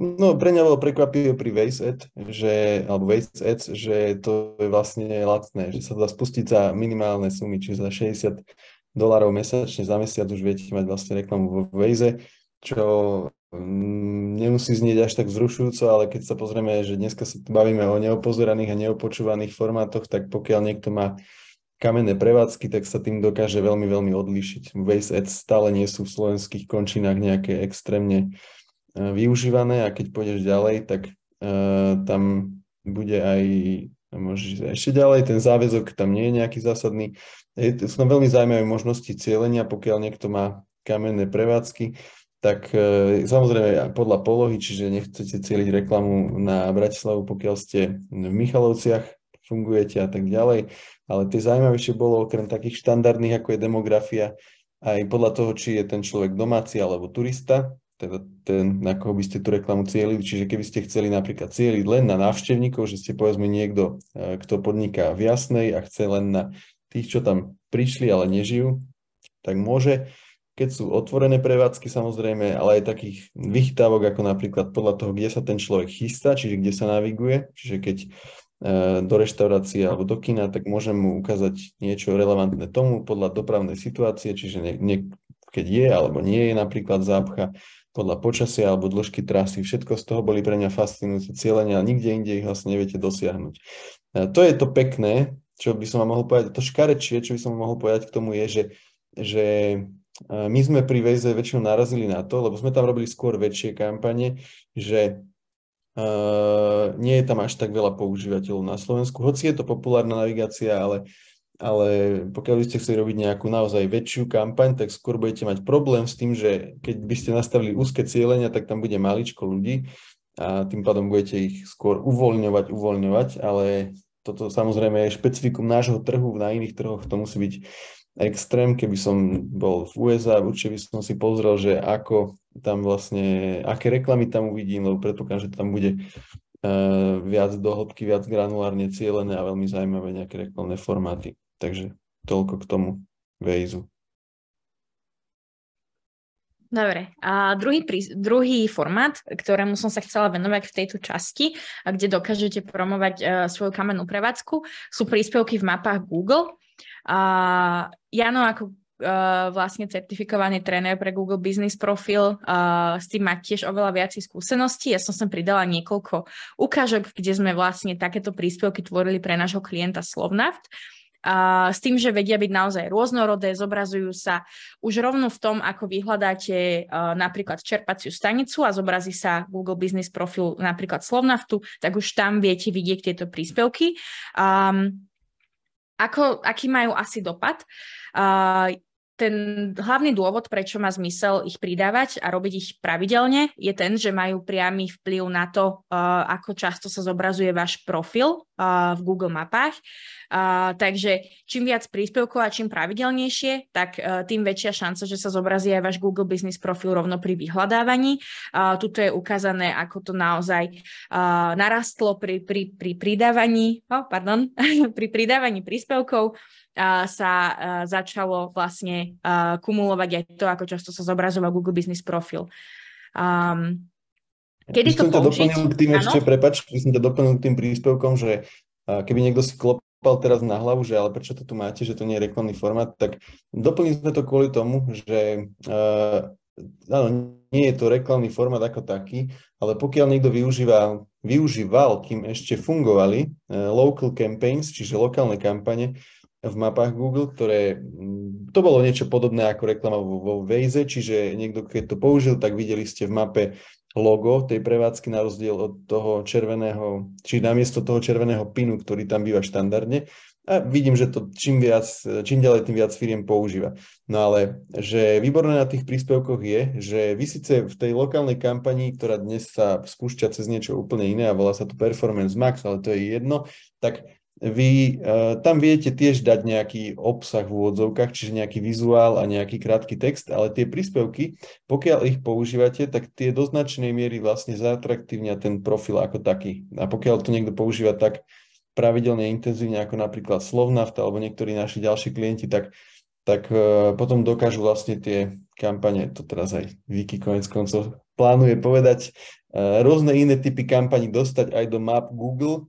No, pre mňa bolo prekvapivé pri WasteAd, že, alebo WasteAd, že to je vlastne lacné, že sa dá spustiť za minimálne sumy, čiže za 60 dolárov mesačne za mesiac už viete mať vlastne reklamu vo Waze, čo Hm, nemusí znieť až tak vzrušujúco, ale keď sa pozrieme, že dneska sa bavíme o neopozoraných a neopočúvaných formátoch, tak pokiaľ niekto má kamenné prevádzky, tak sa tým dokáže veľmi, veľmi odlíšiť. Waze ads stále nie sú v slovenských končinách nejaké extrémne e, využívané a keď pôjdeš ďalej, tak uh, tam bude aj môžeš ešte ďalej, ten záväzok tam nie je nejaký zásadný. Je, sú tam veľmi zaujímavé možnosti cieľenia, pokiaľ niekto má kamenné prevádzky tak e, samozrejme podľa polohy, čiže nechcete cieliť reklamu na Bratislavu, pokiaľ ste v Michalovciach, fungujete a tak ďalej. Ale tie zaujímavejšie bolo okrem takých štandardných, ako je demografia, aj podľa toho, či je ten človek domáci alebo turista, teda ten, na koho by ste tú reklamu cieľili. Čiže keby ste chceli napríklad cieliť len na návštevníkov, že ste povedzme niekto, e, kto podniká v Jasnej a chce len na tých, čo tam prišli, ale nežijú, tak môže keď sú otvorené prevádzky samozrejme, ale aj takých vychytávok, ako napríklad podľa toho, kde sa ten človek chystá, čiže kde sa naviguje, čiže keď e, do reštaurácie alebo do kina, tak môžem mu ukázať niečo relevantné tomu podľa dopravnej situácie, čiže ne, ne, keď je alebo nie je napríklad zápcha, podľa počasia alebo dĺžky trasy. Všetko z toho boli pre mňa fascinujúce cieľenia, ale nikde inde ich vlastne neviete dosiahnuť. E, to je to pekné, čo by som vám mohol povedať. To škarečie, čo by som vám mohol povedať k tomu je, že, že my sme pri Vejze väčšinou narazili na to, lebo sme tam robili skôr väčšie kampane, že uh, nie je tam až tak veľa používateľov na Slovensku. Hoci je to populárna navigácia, ale, ale pokiaľ by ste chceli robiť nejakú naozaj väčšiu kampaň, tak skôr budete mať problém s tým, že keď by ste nastavili úzke cieľenia, tak tam bude maličko ľudí a tým pádom budete ich skôr uvoľňovať, uvoľňovať, ale toto samozrejme je špecifikum nášho trhu, na iných trhoch to musí byť extrém, keby som bol v USA, určite by som si pozrel, že ako tam vlastne, aké reklamy tam uvidím, lebo predpokladám, že tam bude uh, viac dohlbky, viac granulárne cieľené a veľmi zaujímavé nejaké reklamné formáty. Takže toľko k tomu Vejzu. Dobre. A druhý, druhý formát, ktorému som sa chcela venovať v tejto časti, kde dokážete promovať eh, svoju kamennú prevádzku, sú príspevky v mapách Google. A Jano ako Uh, vlastne certifikovaný tréner pre Google Business Profil. Uh, s tým má tiež oveľa viac skúseností. Ja som sem pridala niekoľko ukážok, kde sme vlastne takéto príspevky tvorili pre nášho klienta Slovnaft. Uh, s tým, že vedia byť naozaj rôznorodé, zobrazujú sa už rovno v tom, ako vyhľadáte uh, napríklad čerpaciu stanicu a zobrazí sa Google Business profil napríklad Slovnaftu, tak už tam viete vidieť tieto príspevky. Um, ako, aký majú asi dopad? Uh, ten hlavný dôvod, prečo má zmysel ich pridávať a robiť ich pravidelne, je ten, že majú priamy vplyv na to, uh, ako často sa zobrazuje váš profil uh, v Google mapách. Uh, takže čím viac príspevkov a čím pravidelnejšie, tak uh, tým väčšia šanca, že sa zobrazí aj váš Google Business profil rovno pri vyhľadávaní. Uh, tuto je ukázané, ako to naozaj uh, narastlo pri, pri, pri pridávaní, oh, pardon, pri pridávaní príspevkov sa začalo vlastne kumulovať aj to, ako často sa zobrazoval Google Business Profil. Um, kedy by to použiť? K tým ano? ešte, prepač, by som to doplnil k tým príspevkom, že keby niekto si klop teraz na hlavu, že ale prečo to tu máte, že to nie je reklamný formát, tak doplnili sme to kvôli tomu, že uh, áno, nie je to reklamný formát ako taký, ale pokiaľ niekto využíval, využíval kým ešte fungovali uh, local campaigns, čiže lokálne kampane, v mapách Google, ktoré, mm, to bolo niečo podobné ako reklama vo, vo Waze, čiže niekto, keď to použil, tak videli ste v mape logo tej prevádzky na rozdiel od toho červeného, či namiesto toho červeného pinu, ktorý tam býva štandardne. A vidím, že to čím, viac, čím ďalej, tým viac firiem používa. No ale, že výborné na tých príspevkoch je, že vy síce v tej lokálnej kampanii, ktorá dnes sa spúšťa cez niečo úplne iné a volá sa to Performance Max, ale to je jedno, tak vy eh, tam viete tiež dať nejaký obsah v úvodzovkách, čiže nejaký vizuál a nejaký krátky text, ale tie príspevky, pokiaľ ich používate, tak tie do značnej miery vlastne zaatraktívnia ten profil ako taký. A pokiaľ to niekto používa tak pravidelne intenzívne ako napríklad Slovnaft alebo niektorí naši ďalší klienti, tak, tak eh, potom dokážu vlastne tie kampane, to teraz aj Viki konec koncov plánuje povedať, eh, rôzne iné typy kampaní dostať aj do map Google,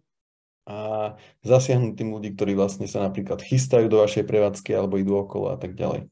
a zasiahnuť tým ľudí, ktorí vlastne sa napríklad chystajú do vašej prevádzky alebo idú okolo a tak ďalej.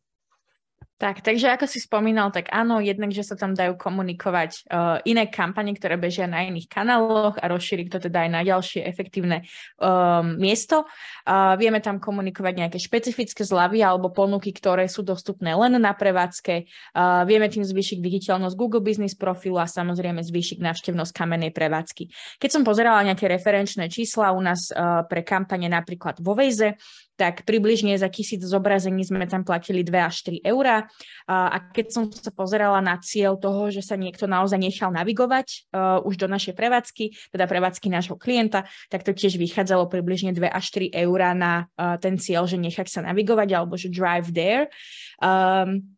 Tak, takže ako si spomínal, tak áno, jednak, že sa tam dajú komunikovať uh, iné kampane, ktoré bežia na iných kanáloch a rozšíriť to teda aj na ďalšie efektívne um, miesto. Uh, vieme tam komunikovať nejaké špecifické zľavy alebo ponuky, ktoré sú dostupné len na prevádzke. Uh, vieme tým zvýšiť viditeľnosť Google Business profilu a samozrejme zvýšiť návštevnosť kamenej prevádzky. Keď som pozerala nejaké referenčné čísla u nás uh, pre kampane napríklad vo Vejze, tak približne za tisíc zobrazení sme tam platili 2 až 3 eurá. A keď som sa pozerala na cieľ toho, že sa niekto naozaj nechal navigovať uh, už do našej prevádzky, teda prevádzky nášho klienta, tak to tiež vychádzalo približne 2 až 3 eurá na uh, ten cieľ, že nechať sa navigovať alebo že drive there. Um,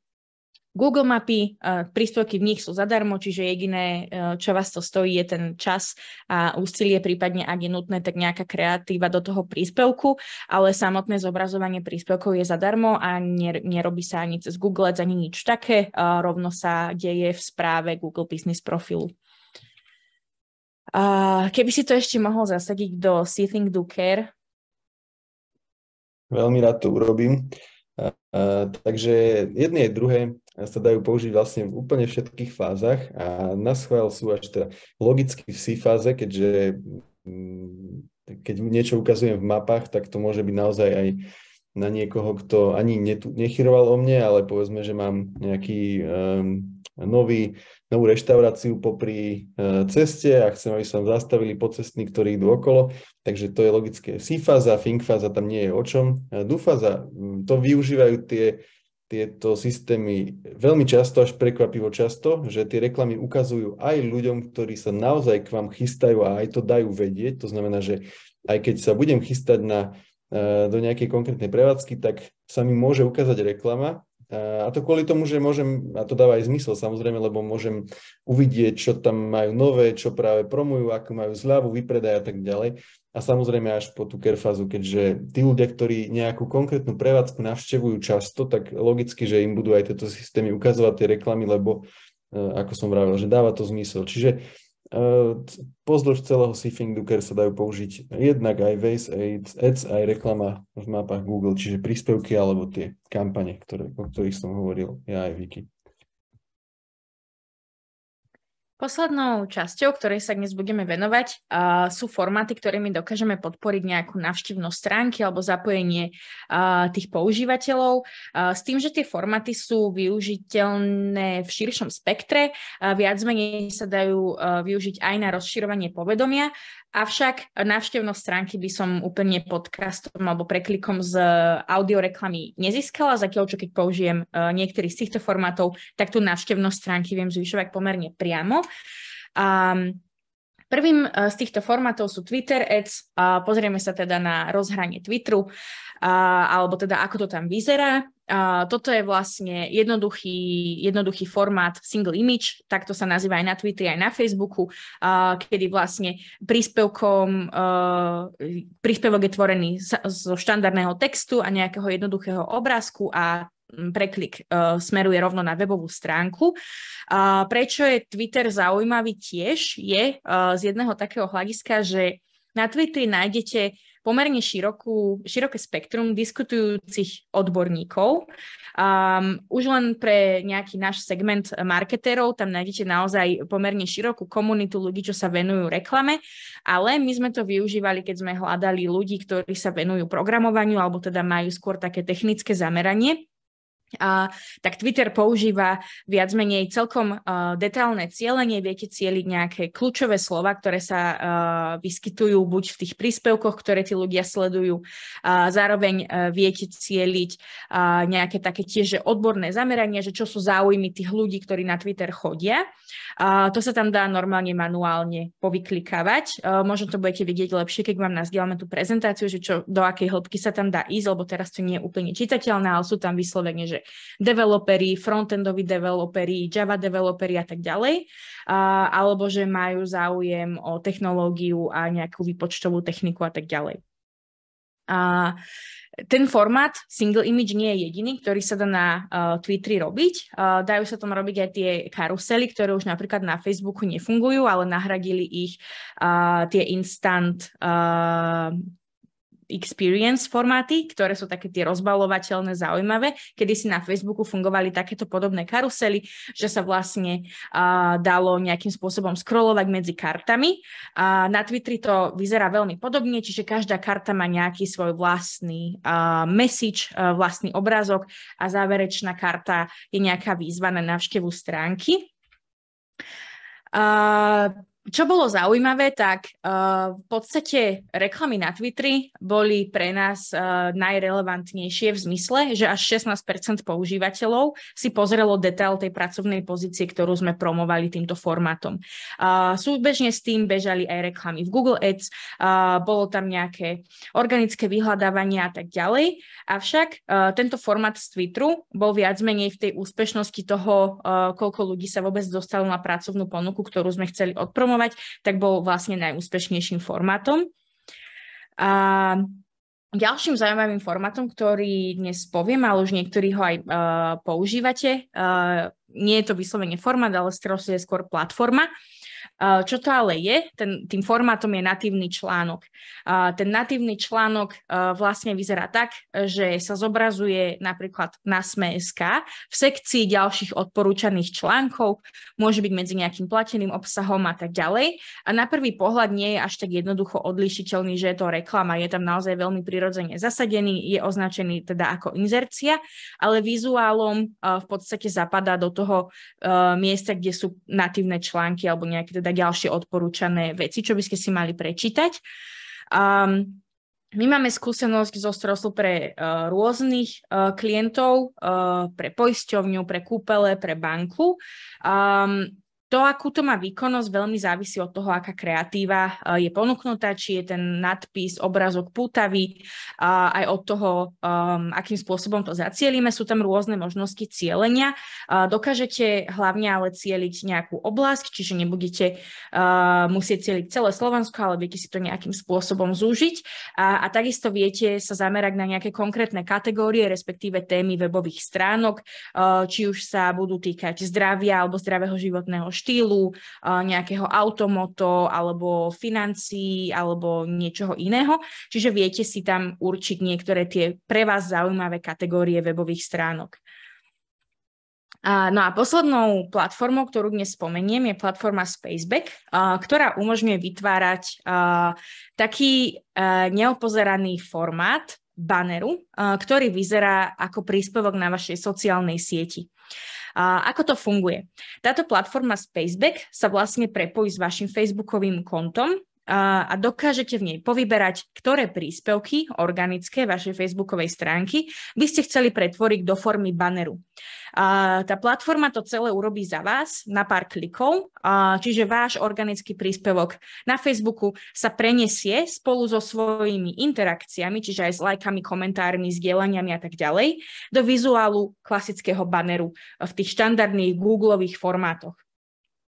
Google mapy, príspevky v nich sú zadarmo, čiže jediné, e, čo vás to stojí, je ten čas a úsilie, prípadne ak je nutné, tak nejaká kreatíva do toho príspevku, ale samotné zobrazovanie príspevkov je zadarmo a nerobí sa ani cez Google Ads, ani nič také, rovno sa deje v správe Google Business profilu. Keby si to ešte mohol zasadiť do See, Think, Do Care? Veľmi rád to urobím. Uh, takže jedné je druhé sa dajú použiť vlastne v úplne všetkých fázach a na schvál sú až teda logicky v C fáze, keďže mm, keď niečo ukazujem v mapách, tak to môže byť naozaj aj na niekoho, kto ani netu, nechyroval o mne, ale povedzme, že mám nejaký um, nový, novú reštauráciu popri uh, ceste a chcem, aby sa zastavili zastavili pocestní, ktorí idú okolo. Takže to je logické. C-fáza, fáza tam nie je o čom. E, Dufáza, to využívajú tie tieto systémy veľmi často, až prekvapivo často, že tie reklamy ukazujú aj ľuďom, ktorí sa naozaj k vám chystajú a aj to dajú vedieť. To znamená, že aj keď sa budem chystať na, eh, do nejakej konkrétnej prevádzky, tak sa mi môže ukázať reklama, a to kvôli tomu, že môžem, a to dáva aj zmysel samozrejme, lebo môžem uvidieť, čo tam majú nové, čo práve promujú, akú majú zľavu, vypredaj a tak ďalej. A samozrejme až po tú kerfázu, keďže tí ľudia, ktorí nejakú konkrétnu prevádzku navštevujú často, tak logicky, že im budú aj tieto systémy ukazovať tie reklamy, lebo e, ako som vravil, že dáva to zmysel. Čiže pozdĺž celého Sifing Docker sa dajú použiť jednak aj Waze Aids, Ads, aj reklama v mapách Google, čiže príspevky alebo tie kampane, ktoré, o ktorých som hovoril ja aj Viki. Poslednou časťou, ktorej sa dnes budeme venovať, uh, sú formáty, ktorými dokážeme podporiť nejakú navštívnosť stránky alebo zapojenie uh, tých používateľov. Uh, s tým, že tie formáty sú využiteľné v širšom spektre, uh, viac menej sa dajú uh, využiť aj na rozširovanie povedomia. Avšak návštevnosť stránky by som úplne podcastom alebo preklikom z eh, audioreklamy nezískala, zatiaľ čo keď použijem eh, niektorý z týchto formátov, tak tú návštevnosť stránky viem zvyšovať pomerne priamo. Um, prvým eh, z týchto formátov sú Twitter ads, pozrieme sa teda na rozhranie Twitteru, alebo teda ako to tam vyzerá. Uh, toto je vlastne jednoduchý, jednoduchý formát single image, takto sa nazýva aj na Twitter, aj na Facebooku, uh, kedy vlastne príspevkom, uh, príspevok je tvorený zo štandardného textu a nejakého jednoduchého obrázku a preklik uh, smeruje rovno na webovú stránku. Uh, prečo je Twitter zaujímavý tiež je uh, z jedného takého hľadiska, že na Twitteri nájdete pomerne širokú, široké spektrum diskutujúcich odborníkov. Um, už len pre nejaký náš segment marketérov, tam nájdete naozaj pomerne širokú komunitu ľudí, čo sa venujú reklame, ale my sme to využívali, keď sme hľadali ľudí, ktorí sa venujú programovaniu alebo teda majú skôr také technické zameranie tak Twitter používa viac menej celkom eh, detailné cieľenie, viete cieliť nejaké kľúčové slova, ktoré sa eh, vyskytujú buď v tých príspevkoch, ktoré tí ľudia sledujú, zároveň eh, viete cieliť nejaké také tiež že odborné zameranie, že čo sú záujmy tých ľudí, ktorí na Twitter chodia. To sa tam dá normálne manuálne povyklikávať. Možno to budete vidieť lepšie, keď vám nazdielame tú prezentáciu, že čo, do akej hĺbky sa tam dá ísť, lebo teraz to nie je úplne čitateľné, ale sú tam vyslovene, že developeri, frontendoví developeri, Java developeri a tak ďalej, a, alebo že majú záujem o technológiu a nejakú výpočtovú techniku a tak ďalej. A ten formát single image nie je jediný, ktorý sa dá na uh, e, Twitteri robiť. Uh, dajú sa tam robiť aj tie karusely, ktoré už napríklad na Facebooku nefungujú, ale nahradili ich uh, tie instant uh, experience formáty, ktoré sú také tie rozbalovateľné, zaujímavé. Kedy si na Facebooku fungovali takéto podobné karusely, že sa vlastne uh, dalo nejakým spôsobom scrollovať medzi kartami. Uh, na Twitteri to vyzerá veľmi podobne, čiže každá karta má nejaký svoj vlastný uh, message, uh, vlastný obrázok a záverečná karta je nejaká výzva na návštevu stránky. Uh, čo bolo zaujímavé, tak uh, v podstate reklamy na Twitteri boli pre nás uh, najrelevantnejšie v zmysle, že až 16% používateľov si pozrelo detail tej pracovnej pozície, ktorú sme promovali týmto formátom. Uh, súbežne s tým bežali aj reklamy v Google Ads, uh, bolo tam nejaké organické vyhľadávania a tak ďalej. Avšak uh, tento formát z Twitteru bol viac menej v tej úspešnosti toho, uh, koľko ľudí sa vôbec dostalo na pracovnú ponuku, ktorú sme chceli odpromovať filmovať, tak bol vlastne najúspešnejším formátom. A ďalším zaujímavým formátom, ktorý dnes poviem, ale už niektorí ho aj uh, používate, uh, nie je to vyslovene formát, ale Strosy skôr platforma, čo to ale je? Ten, tým formátom je natívny článok. Ten natívny článok e, vlastne vyzerá tak, že sa zobrazuje napríklad na SMSK v sekcii ďalších odporúčaných článkov, môže byť medzi nejakým plateným obsahom a tak ďalej. A na prvý pohľad nie je až tak jednoducho odlišiteľný, že je to reklama. Je tam naozaj veľmi prirodzene zasadený, je označený teda ako inzercia, ale vizuálom e, v podstate zapadá do toho e, miesta, kde sú natívne články alebo nejaké teda teda ďalšie odporúčané veci, čo by ste si mali prečítať. Um, my máme skúsenosť zo strosu pre uh, rôznych uh, klientov, uh, pre poisťovňu, pre kúpele, pre banku. Um, to, akú to má výkonnosť, veľmi závisí od toho, aká kreatíva eh, je ponúknutá, či je ten nadpis, obrazok pútavý, eh, aj od toho, ehm, akým spôsobom to zacielíme. Sú tam rôzne možnosti cielenia. Eh, dokážete hlavne ale cieliť nejakú oblasť, čiže nebudete musieť cieliť celé Slovensko, ale viete si to nejakým spôsobom zúžiť. A, a takisto viete sa zamerať na nejaké konkrétne kategórie, respektíve témy webových stránok, či už sa budú týkať zdravia alebo zdravého životného štýlu, nejakého automoto alebo financií alebo niečoho iného. Čiže viete si tam určiť niektoré tie pre vás zaujímavé kategórie webových stránok. No a poslednou platformou, ktorú dnes spomeniem, je platforma Spaceback, ktorá umožňuje vytvárať taký e, neopozeraný formát, baneru, ktorý vyzerá ako príspevok na vašej sociálnej sieti. A ako to funguje? Táto platforma Spaceback sa vlastne prepojí s vašim facebookovým kontom a, a dokážete v nej povyberať, ktoré príspevky organické vašej facebookovej stránky by ste chceli pretvoriť do formy banneru. A tá platforma to celé urobí za vás na pár klikov, a, čiže váš organický príspevok na Facebooku sa prenesie spolu so svojimi interakciami, čiže aj s lajkami, komentármi, sdielaniami a tak ďalej, do vizuálu klasického banneru v tých štandardných Googleových formátoch.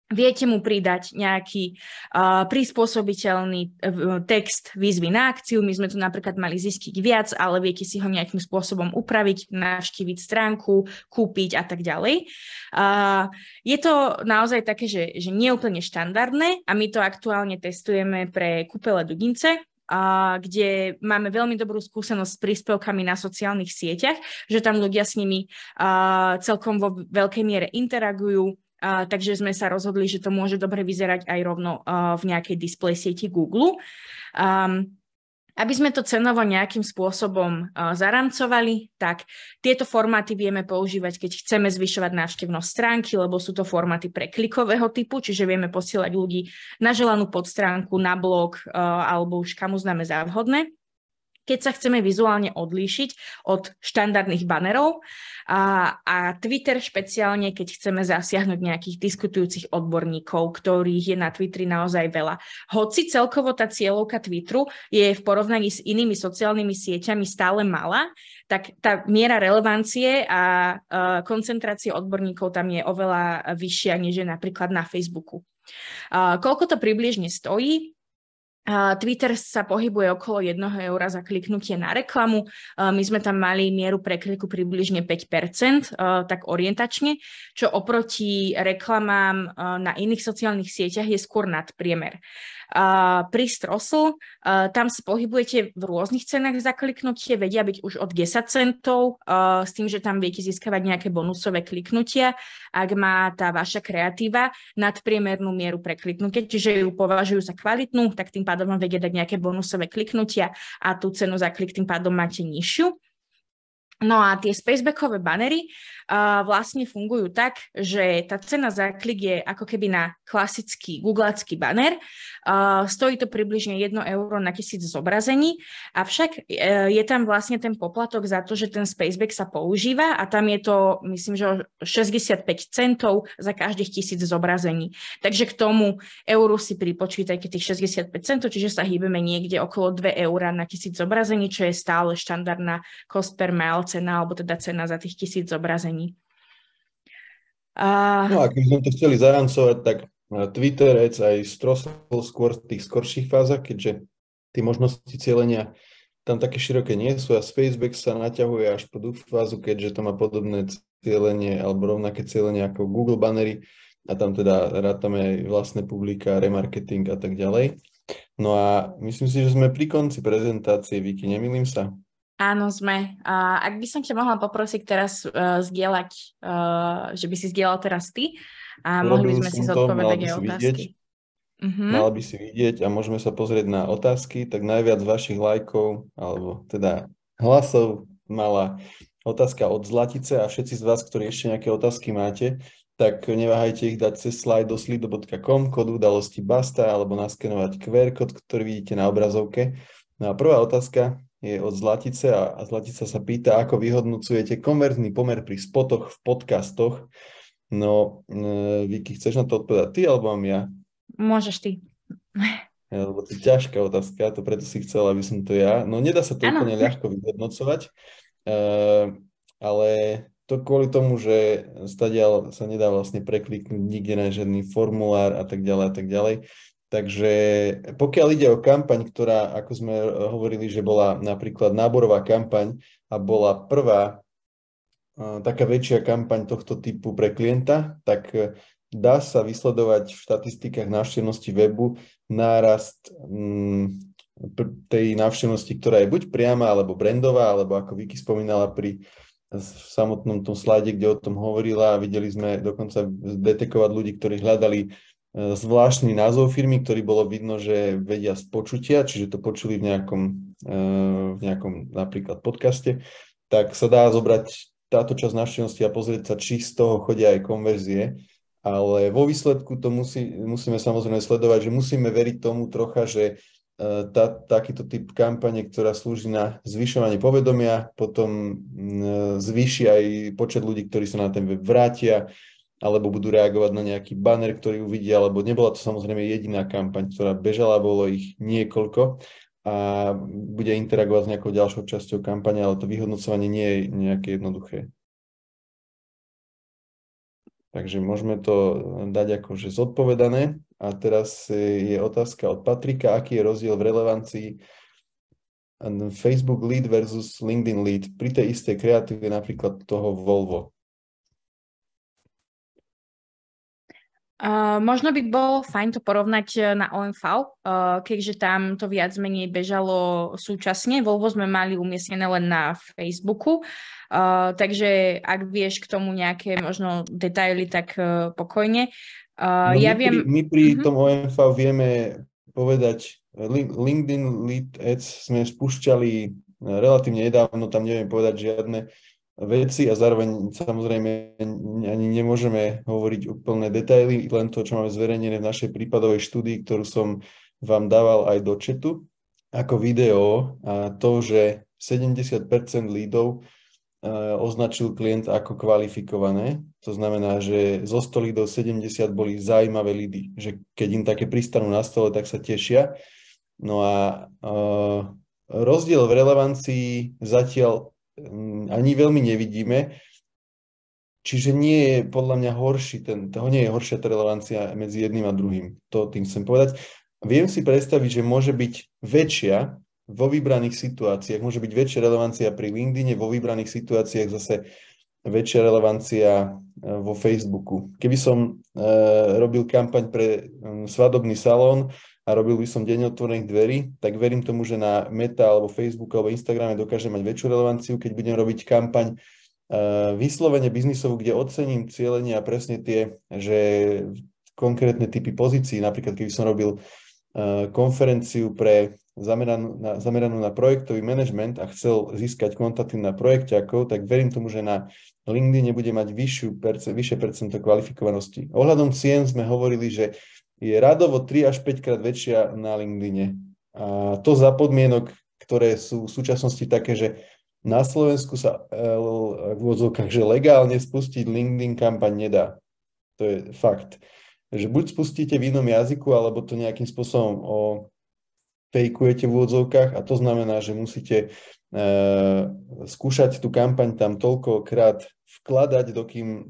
Viete mu pridať nejaký uh, prispôsobiteľný uh, text výzvy na akciu. My sme tu napríklad mali zistiť viac, ale viete si ho nejakým spôsobom upraviť, navštíviť stránku, kúpiť a tak ďalej. Uh, je to naozaj také, že, že neúplne štandardné a my to aktuálne testujeme pre kúpele Dugince, uh, kde máme veľmi dobrú skúsenosť s príspevkami na sociálnych sieťach, že tam ľudia s nimi uh, celkom vo veľkej miere interagujú, takže sme sa rozhodli, že to môže dobre vyzerať aj rovno uh, v nejakej display sieti Google. Um, aby sme to cenovo nejakým spôsobom uh, zaramcovali, tak tieto formáty vieme používať, keď chceme zvyšovať návštevnosť stránky, lebo sú to formáty pre klikového typu, čiže vieme posielať ľudí na želanú podstránku, na blog alebo už kam uznáme závhodné keď sa chceme vizuálne odlíšiť od štandardných banerov a, a Twitter špeciálne, keď chceme zasiahnuť nejakých diskutujúcich odborníkov, ktorých je na Twitteri naozaj veľa. Hoci celkovo tá cieľovka Twitteru je v porovnaní s inými sociálnymi sieťami stále malá, tak tá miera relevancie a uh, koncentrácie odborníkov tam je oveľa vyššia, než je napríklad na Facebooku. Uh, koľko to približne stojí? Twitter sa pohybuje okolo 1 eura za kliknutie na reklamu. My sme tam mali mieru prekliku približne 5%, tak orientačne, čo oproti reklamám na iných sociálnych sieťach je skôr nadpriemer. Pri Strosl tam sa pohybujete v rôznych cenách za kliknutie, vedia byť už od 10 centov, s tým, že tam viete získavať nejaké bonusové kliknutia, ak má tá vaša kreatíva nadpriemernú mieru prekliknutia, čiže ju považujú za kvalitnú, tak tým pádom vám vedie dať nejaké bonusové kliknutia a tú cenu za klik tým pádom máte nižšiu. No a tie spacebackové banery uh, vlastne fungujú tak, že tá cena za klik je ako keby na klasický googlácky banner. Uh, stojí to približne 1 euro na tisíc zobrazení, avšak uh, je tam vlastne ten poplatok za to, že ten spaceback sa používa a tam je to, myslím, že 65 centov za každých tisíc zobrazení. Takže k tomu euru si pripočítajte tých 65 centov, čiže sa hýbeme niekde okolo 2 eur na tisíc zobrazení, čo je stále štandardná cost per mile cena, alebo teda cena za tých tisíc zobrazení. A... No a keď sme to chceli zarancovať, tak e, Twitter Ads aj strosol skôr v tých skorších fázach, keďže tie možnosti cieľenia tam také široké nie sú a Facebook sa naťahuje až po fázu, keďže to má podobné cieľenie alebo rovnaké cieľenie ako Google bannery a tam teda rátame aj vlastné publika, remarketing a tak ďalej. No a myslím si, že sme pri konci prezentácie, Viki, nemýlim sa. Áno, sme. A ak by som ťa mohla poprosiť teraz uh, zdieľať, uh, že by si zdieľal teraz ty a Robil mohli by sme si zodpovedať aj otázky. Uh-huh. Mhm. Mala by si vidieť a môžeme sa pozrieť na otázky, tak najviac vašich lajkov, alebo teda hlasov mala otázka od Zlatice a všetci z vás, ktorí ešte nejaké otázky máte, tak neváhajte ich dať cez slide do slido.com, kód udalosti basta, alebo naskenovať QR kód, ktorý vidíte na obrazovke. No a prvá otázka je od Zlatice a Zlatica sa pýta, ako vyhodnocujete komerčný pomer pri spotoch v podcastoch. No, e, Vicky, chceš na to odpovedať ty alebo mám ja? Môžeš ty. Ja, lebo to je ťažká otázka, to preto si chcela, aby som to ja. No nedá sa to ano. úplne ľahko vyhodnocovať, e, ale to kvôli tomu, že stadial sa nedá vlastne prekliknúť nikde na žiadny formulár a tak ďalej a tak ďalej. Takže pokiaľ ide o kampaň, ktorá, ako sme eh, hovorili, že bola napríklad náborová kampaň a bola prvá eh, taká väčšia kampaň tohto typu pre klienta, tak eh, dá sa vysledovať v štatistikách návštevnosti webu nárast mm, tej návštevnosti, ktorá je buď priama, alebo brandová, alebo ako Vicky spomínala pri samotnom tom slajde, kde o tom hovorila, videli sme dokonca detekovať ľudí, ktorí hľadali E, zvláštny názov firmy, ktorý bolo vidno, že vedia z počutia, čiže to počuli v nejakom, e, v nejakom napríklad podcaste, tak sa dá zobrať táto časť návštevnosti a pozrieť sa, či z toho chodia aj konverzie, ale vo výsledku to musí, musíme samozrejme sledovať, že musíme veriť tomu trocha, že e, tá, takýto typ kampane, ktorá slúži na zvyšovanie povedomia, potom zvýši aj počet ľudí, ktorí sa na ten web vrátia, alebo budú reagovať na nejaký banner, ktorý uvidia, alebo nebola to samozrejme jediná kampaň, ktorá bežala, bolo ich niekoľko a bude interagovať s nejakou ďalšou časťou kampane, ale to vyhodnocovanie nie je nejaké jednoduché. Takže môžeme to dať akože zodpovedané. A teraz je otázka od Patrika, aký je rozdiel v relevancii Facebook lead versus LinkedIn lead pri tej istej kreatíve napríklad toho Volvo. Eh, možno by bolo fajn to porovnať eh, na OMV, uh, eh, keďže tam to viac menej bežalo súčasne. Volvo sme mali umiestnené len na Facebooku, uh, takže ak vieš k tomu nejaké možno detaily, tak uh, pokojne. Uh, no ja my viem... Pri, my pri uh-huh. tom OMV vieme povedať, LinkedIn Lead Ads sme spúšťali relatívne nedávno, tam neviem povedať žiadne veci a zároveň samozrejme ani nemôžeme hovoriť úplné detaily, len to, čo máme zverejnené v našej prípadovej štúdii, ktorú som vám dával aj do četu ako video a to, že 70% lídov e, označil klient ako kvalifikované. To znamená, že zo 100 lídov 70 boli zaujímavé lídy, že keď im také pristanú na stole, tak sa tešia. No a e, rozdiel v relevancii zatiaľ Mm, ani veľmi nevidíme. Čiže nie je podľa mňa horší, ten, toho nie je horšia tá relevancia medzi jedným a druhým. To tým chcem povedať. Viem si predstaviť, že môže byť väčšia vo vybraných situáciách, môže byť väčšia relevancia pri LinkedIne, vo vybraných situáciách zase väčšia relevancia e, vo Facebooku. Keby som e, robil kampaň pre mm, svadobný salón, a robil by som deň otvorených dverí, tak verím tomu, že na Meta alebo Facebook alebo Instagrame dokáže mať väčšiu relevanciu, keď budem robiť kampaň eh, vyslovene biznisovú, kde ocením cieľenie a presne tie, že konkrétne typy pozícií, napríklad keby som robil eh, konferenciu pre zameranú na, zameranú na projektový manažment a chcel získať kontakty na projekťakov, tak verím tomu, že na LinkedIn bude mať vyššiu perce, vyššie percento kvalifikovanosti. Ohľadom cien sme hovorili, že je radovo 3 až 5 krát väčšia na LinkedIn. A to za podmienok, ktoré sú v súčasnosti také, že na Slovensku sa e, v odzvukách, že legálne spustiť LinkedIn kampaň nedá. To je fakt. Že buď spustíte v inom jazyku, alebo to nejakým spôsobom o fejkujete v úvodzovkách a to znamená, že musíte e, skúšať tú kampaň tam toľkokrát vkladať, dokým e,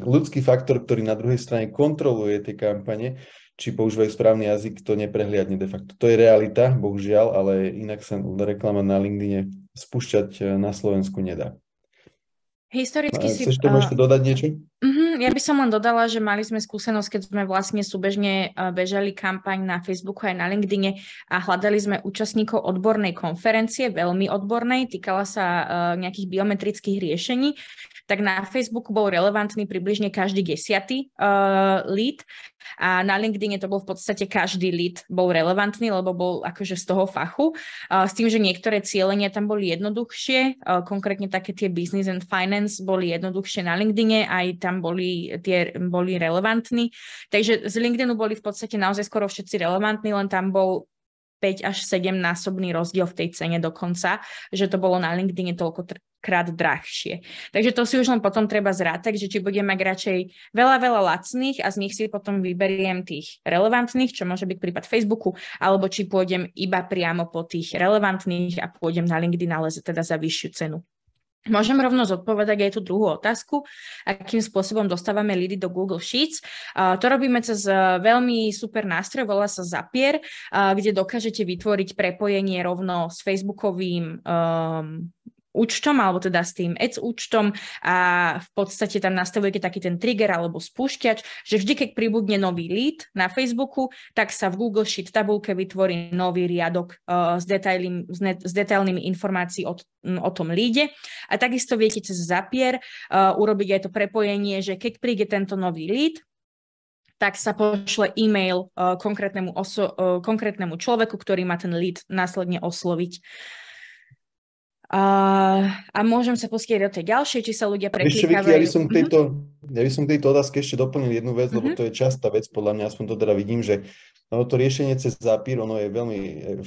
ľudský faktor, ktorý na druhej strane kontroluje tie kampane, či používajú správny jazyk, to neprehliadne de facto. To je realita, bohužiaľ, ale inak sa reklama na LinkedIn spúšťať e, na Slovensku nedá. Historicky si... Chceš tomu ešte dodať niečo? Uh-huh, ja by som len dodala, že mali sme skúsenosť, keď sme vlastne súbežne e, bežali kampaň na Facebooku aj na LinkedIne a hľadali sme účastníkov odbornej konferencie, veľmi odbornej, týkala sa uh, nejakých biometrických riešení tak na Facebooku bol relevantný približne každý desiatý uh, lead a na LinkedIne to bol v podstate každý lead bol relevantný, lebo bol akože z toho fachu, uh, s tým, že niektoré cieľenia tam boli jednoduchšie, uh, konkrétne také tie business and finance boli jednoduchšie na LinkedIne, aj tam boli, tie, boli relevantní, takže z LinkedInu boli v podstate naozaj skoro všetci relevantní, len tam bol 5 až 7 násobný rozdiel v tej cene dokonca, že to bolo na LinkedIne toľko tr- krát drahšie. Takže to si už len potom treba zrátať, že či budem mať radšej veľa, veľa lacných a z nich si potom vyberiem tých relevantných, čo môže byť prípad Facebooku, alebo či pôjdem iba priamo po tých relevantných a pôjdem na LinkedIn, ale teda za vyššiu cenu. Môžem rovno zodpovedať aj tú druhú otázku, akým spôsobom dostávame lidy do Google Sheets. To robíme cez e, veľmi super nástroj, volá sa Zapier, kde dokážete vytvoriť prepojenie rovno s Facebookovým ehm, účtom, alebo teda s tým ads účtom a v podstate tam nastavujete taký ten trigger alebo spúšťač, že vždy, keď pribudne nový lead na Facebooku, tak sa v Google Sheet tabulke vytvorí nový riadok uh, s, detailným, s, ne, s detailnými informácií od, o tom líde. A takisto viete cez zapier uh, urobiť aj to prepojenie, že keď príde tento nový lead, tak sa pošle e-mail uh, konkrétnemu, oso- uh, konkrétnemu človeku, ktorý má ten lead následne osloviť. Uh, a, a môžem sa pustiť do tej ďalšej, či sa ľudia preklikávajú. Ešte, ja ja by som k mhm. tejto otázke ešte doplnil jednu vec, mm-hmm. lebo mhm. to je častá vec, podľa mňa, aspoň to teda vidím, že no, to riešenie cez zápir, ono je veľmi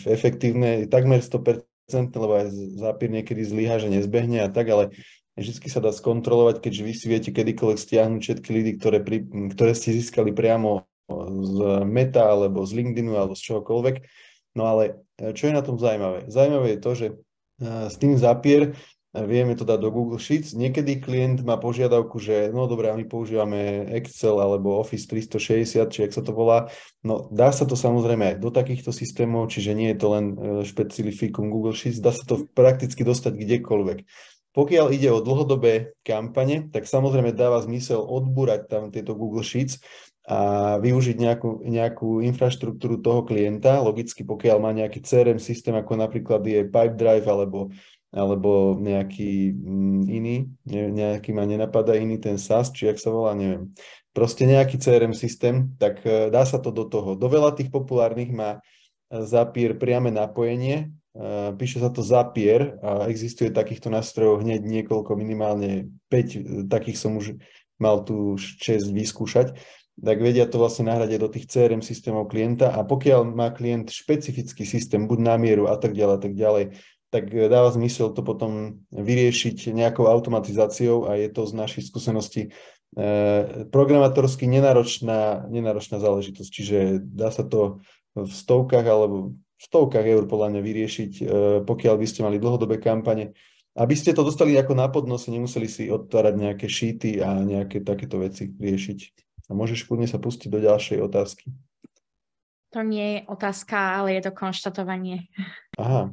efektívne, takmer 100%, lebo aj zápir niekedy zlyha, že nezbehne a tak, ale vždy sa dá skontrolovať, keďže vy si viete kedykoľvek stiahnuť všetky lidy, ktoré, pri, ktoré ste získali priamo z Meta, alebo z LinkedInu, alebo z čohokoľvek. No ale e, čo je na tom zaujímavé? Zaujímavé je to, že E, s tým zapier e, vieme to dať do Google Sheets. Niekedy klient má požiadavku, že no dobré, my používame Excel alebo Office 360, či ak sa to volá. No dá sa to samozrejme aj do takýchto systémov, čiže nie je to len e, špecifikum Google Sheets, dá sa to prakticky dostať kdekoľvek. Pokiaľ ide o dlhodobé kampane, tak samozrejme dáva zmysel odbúrať tam tieto Google Sheets a využiť nejakú, nejakú infraštruktúru toho klienta, logicky pokiaľ má nejaký CRM systém, ako napríklad je Pipedrive alebo, alebo nejaký mm, iný, nejaký ma nenapadá iný ten SAS, či ak sa volá, neviem. Proste nejaký CRM systém, tak e, dá sa to do toho. Do veľa tých populárnych má e, Zapier priame napojenie, e, píše sa to Zapier a existuje takýchto nástrojov hneď niekoľko, minimálne 5, takých som už mal tu 6 vyskúšať tak vedia to vlastne nahradiť do tých CRM systémov klienta a pokiaľ má klient špecifický systém, buď na mieru a tak ďalej, a tak ďalej, tak e, dáva zmysel to potom vyriešiť nejakou automatizáciou a je to z našich skúseností e, programátorsky nenáročná, nenáročná záležitosť, čiže dá sa to v stovkách alebo v stovkách eur podľa mňa vyriešiť, e, pokiaľ by ste mali dlhodobé kampane, aby ste to dostali ako na podnose, nemuseli si otvárať nejaké šíty a nejaké takéto veci riešiť. A môžeš kľudne sa pustiť do ďalšej otázky. To nie je otázka, ale je to konštatovanie. Aha.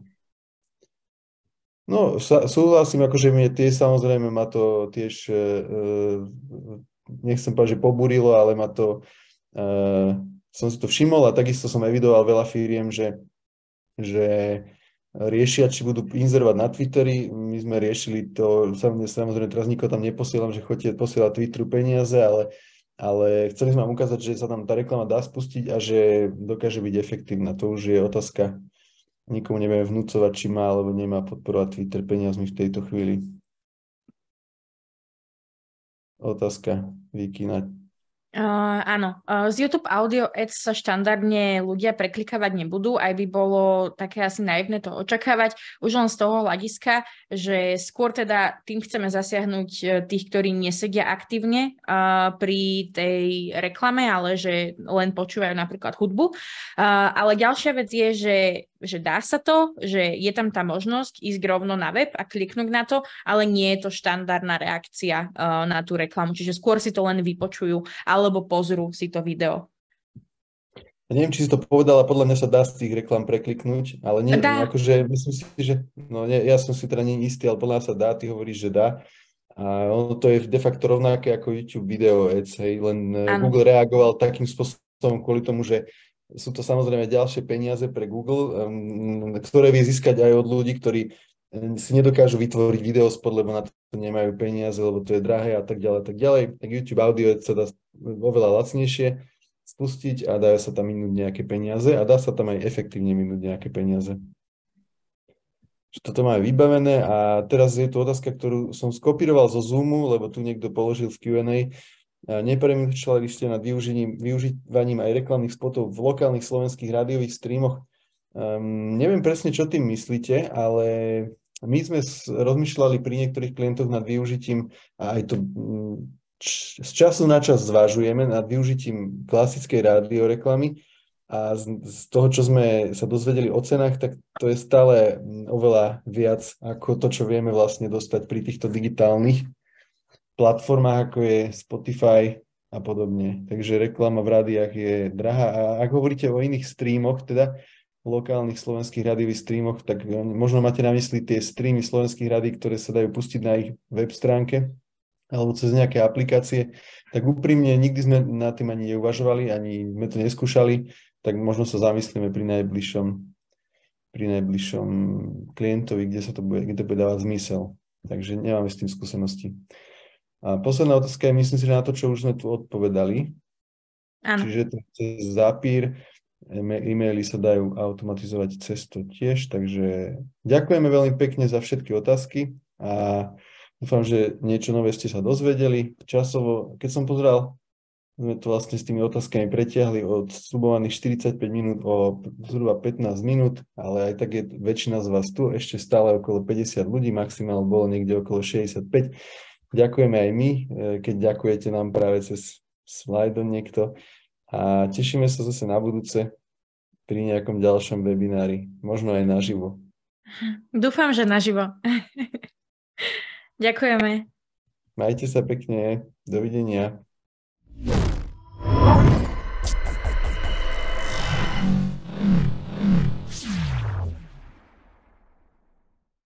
No, sa, súhlasím, akože mne tie samozrejme ma to tiež, e, e, nechcem povedať, že poburilo, ale ma to, e, som si to všimol a takisto som evidoval veľa firiem, že, že riešia, či budú inzerovať na Twittery. My sme riešili to, samozrejme teraz nikoho tam neposielam, že chodíte posielať Twitteru peniaze, ale ale chceli sme vám ukázať, že sa tam tá reklama dá spustiť a že dokáže byť efektívna. To už je otázka. Nikomu nevieme vnúcovať, či má alebo nemá podporovať Twitter peniazmi v tejto chvíli. Otázka, Viki, na Uh, áno, uh, z YouTube Audio Ads sa štandardne ľudia preklikávať nebudú, aj by bolo také asi naivné to očakávať, už len z toho hľadiska, že skôr teda tým chceme zasiahnuť e, tých, ktorí nesedia aktívne uh, pri tej reklame, ale že len počúvajú napríklad hudbu. Uh, ale ďalšia vec je, že že dá sa to, že je tam tá možnosť ísť rovno na web a kliknúť na to, ale nie je to štandardná reakcia uh, na tú reklamu, čiže skôr si to len vypočujú alebo pozrú si to video. Ja neviem, či si to povedala, podľa mňa sa dá z tých reklam prekliknúť, ale nie, dá. akože myslím si, že, no nie, ja som si teda nie istý, ale podľa mňa sa dá, ty hovoríš, že dá. A ono to je de facto rovnaké ako YouTube video ads, hej, len ano. E, Google reagoval takým spôsobom kvôli tomu, že sú to samozrejme ďalšie peniaze pre Google, ktoré vie získať aj od ľudí, ktorí si nedokážu vytvoriť video spod, lebo na to nemajú peniaze, lebo to je drahé a tak ďalej, tak ďalej. Tak YouTube audio sa teda dá oveľa lacnejšie spustiť a dajú sa tam minúť nejaké peniaze a dá sa tam aj efektívne minúť nejaké peniaze. Toto máme vybavené a teraz je tu otázka, ktorú som skopíroval zo Zoomu, lebo tu niekto položil v Q&A Nepremýšľali ste nad využením, využívaním aj reklamných spotov v lokálnych slovenských rádiových streamoch. Um, neviem presne, čo tým myslíte, ale my sme rozmýšľali pri niektorých klientoch nad využitím, a aj to mm, č- z času na čas zvažujeme, nad využitím klasickej rádioreklamy a z, z toho, čo sme sa dozvedeli o cenách, tak to je stále mm, oveľa viac ako to, čo vieme vlastne dostať pri týchto digitálnych platformách, ako je Spotify a podobne. Takže reklama v rádiách je drahá. A ak hovoríte o iných streamoch, teda lokálnych slovenských rádiových streamoch, tak eh, možno máte na mysli tie streamy slovenských rádií, ktoré sa dajú pustiť na ich web stránke alebo cez nejaké aplikácie, tak úprimne nikdy sme na tým ani neuvažovali, ani sme to neskúšali, tak možno sa zamyslíme pri najbližšom, pri najbližšom klientovi, kde sa to bude, kde to bude dávať zmysel. Takže nemáme s tým skúsenosti. A posledná otázka je, myslím si, že na to, čo už sme tu odpovedali. Áno. Čiže to cez zapír, e-maily sa dajú automatizovať cez to tiež, takže ďakujeme veľmi pekne za všetky otázky a dúfam, že niečo nové ste sa dozvedeli. Časovo, keď som pozeral, sme to vlastne s tými otázkami pretiahli od slubovaných 45 minút o zhruba 15 minút, ale aj tak je väčšina z vás tu, ešte stále okolo 50 ľudí, maximál bolo niekde okolo 65, Ďakujeme aj my, e, keď ďakujete nám práve cez slajdo niekto. A tešíme sa zase na budúce pri nejakom ďalšom webinári, možno aj naživo. Dúfam, že naživo. Ďakujeme. Majte sa pekne. Dovidenia.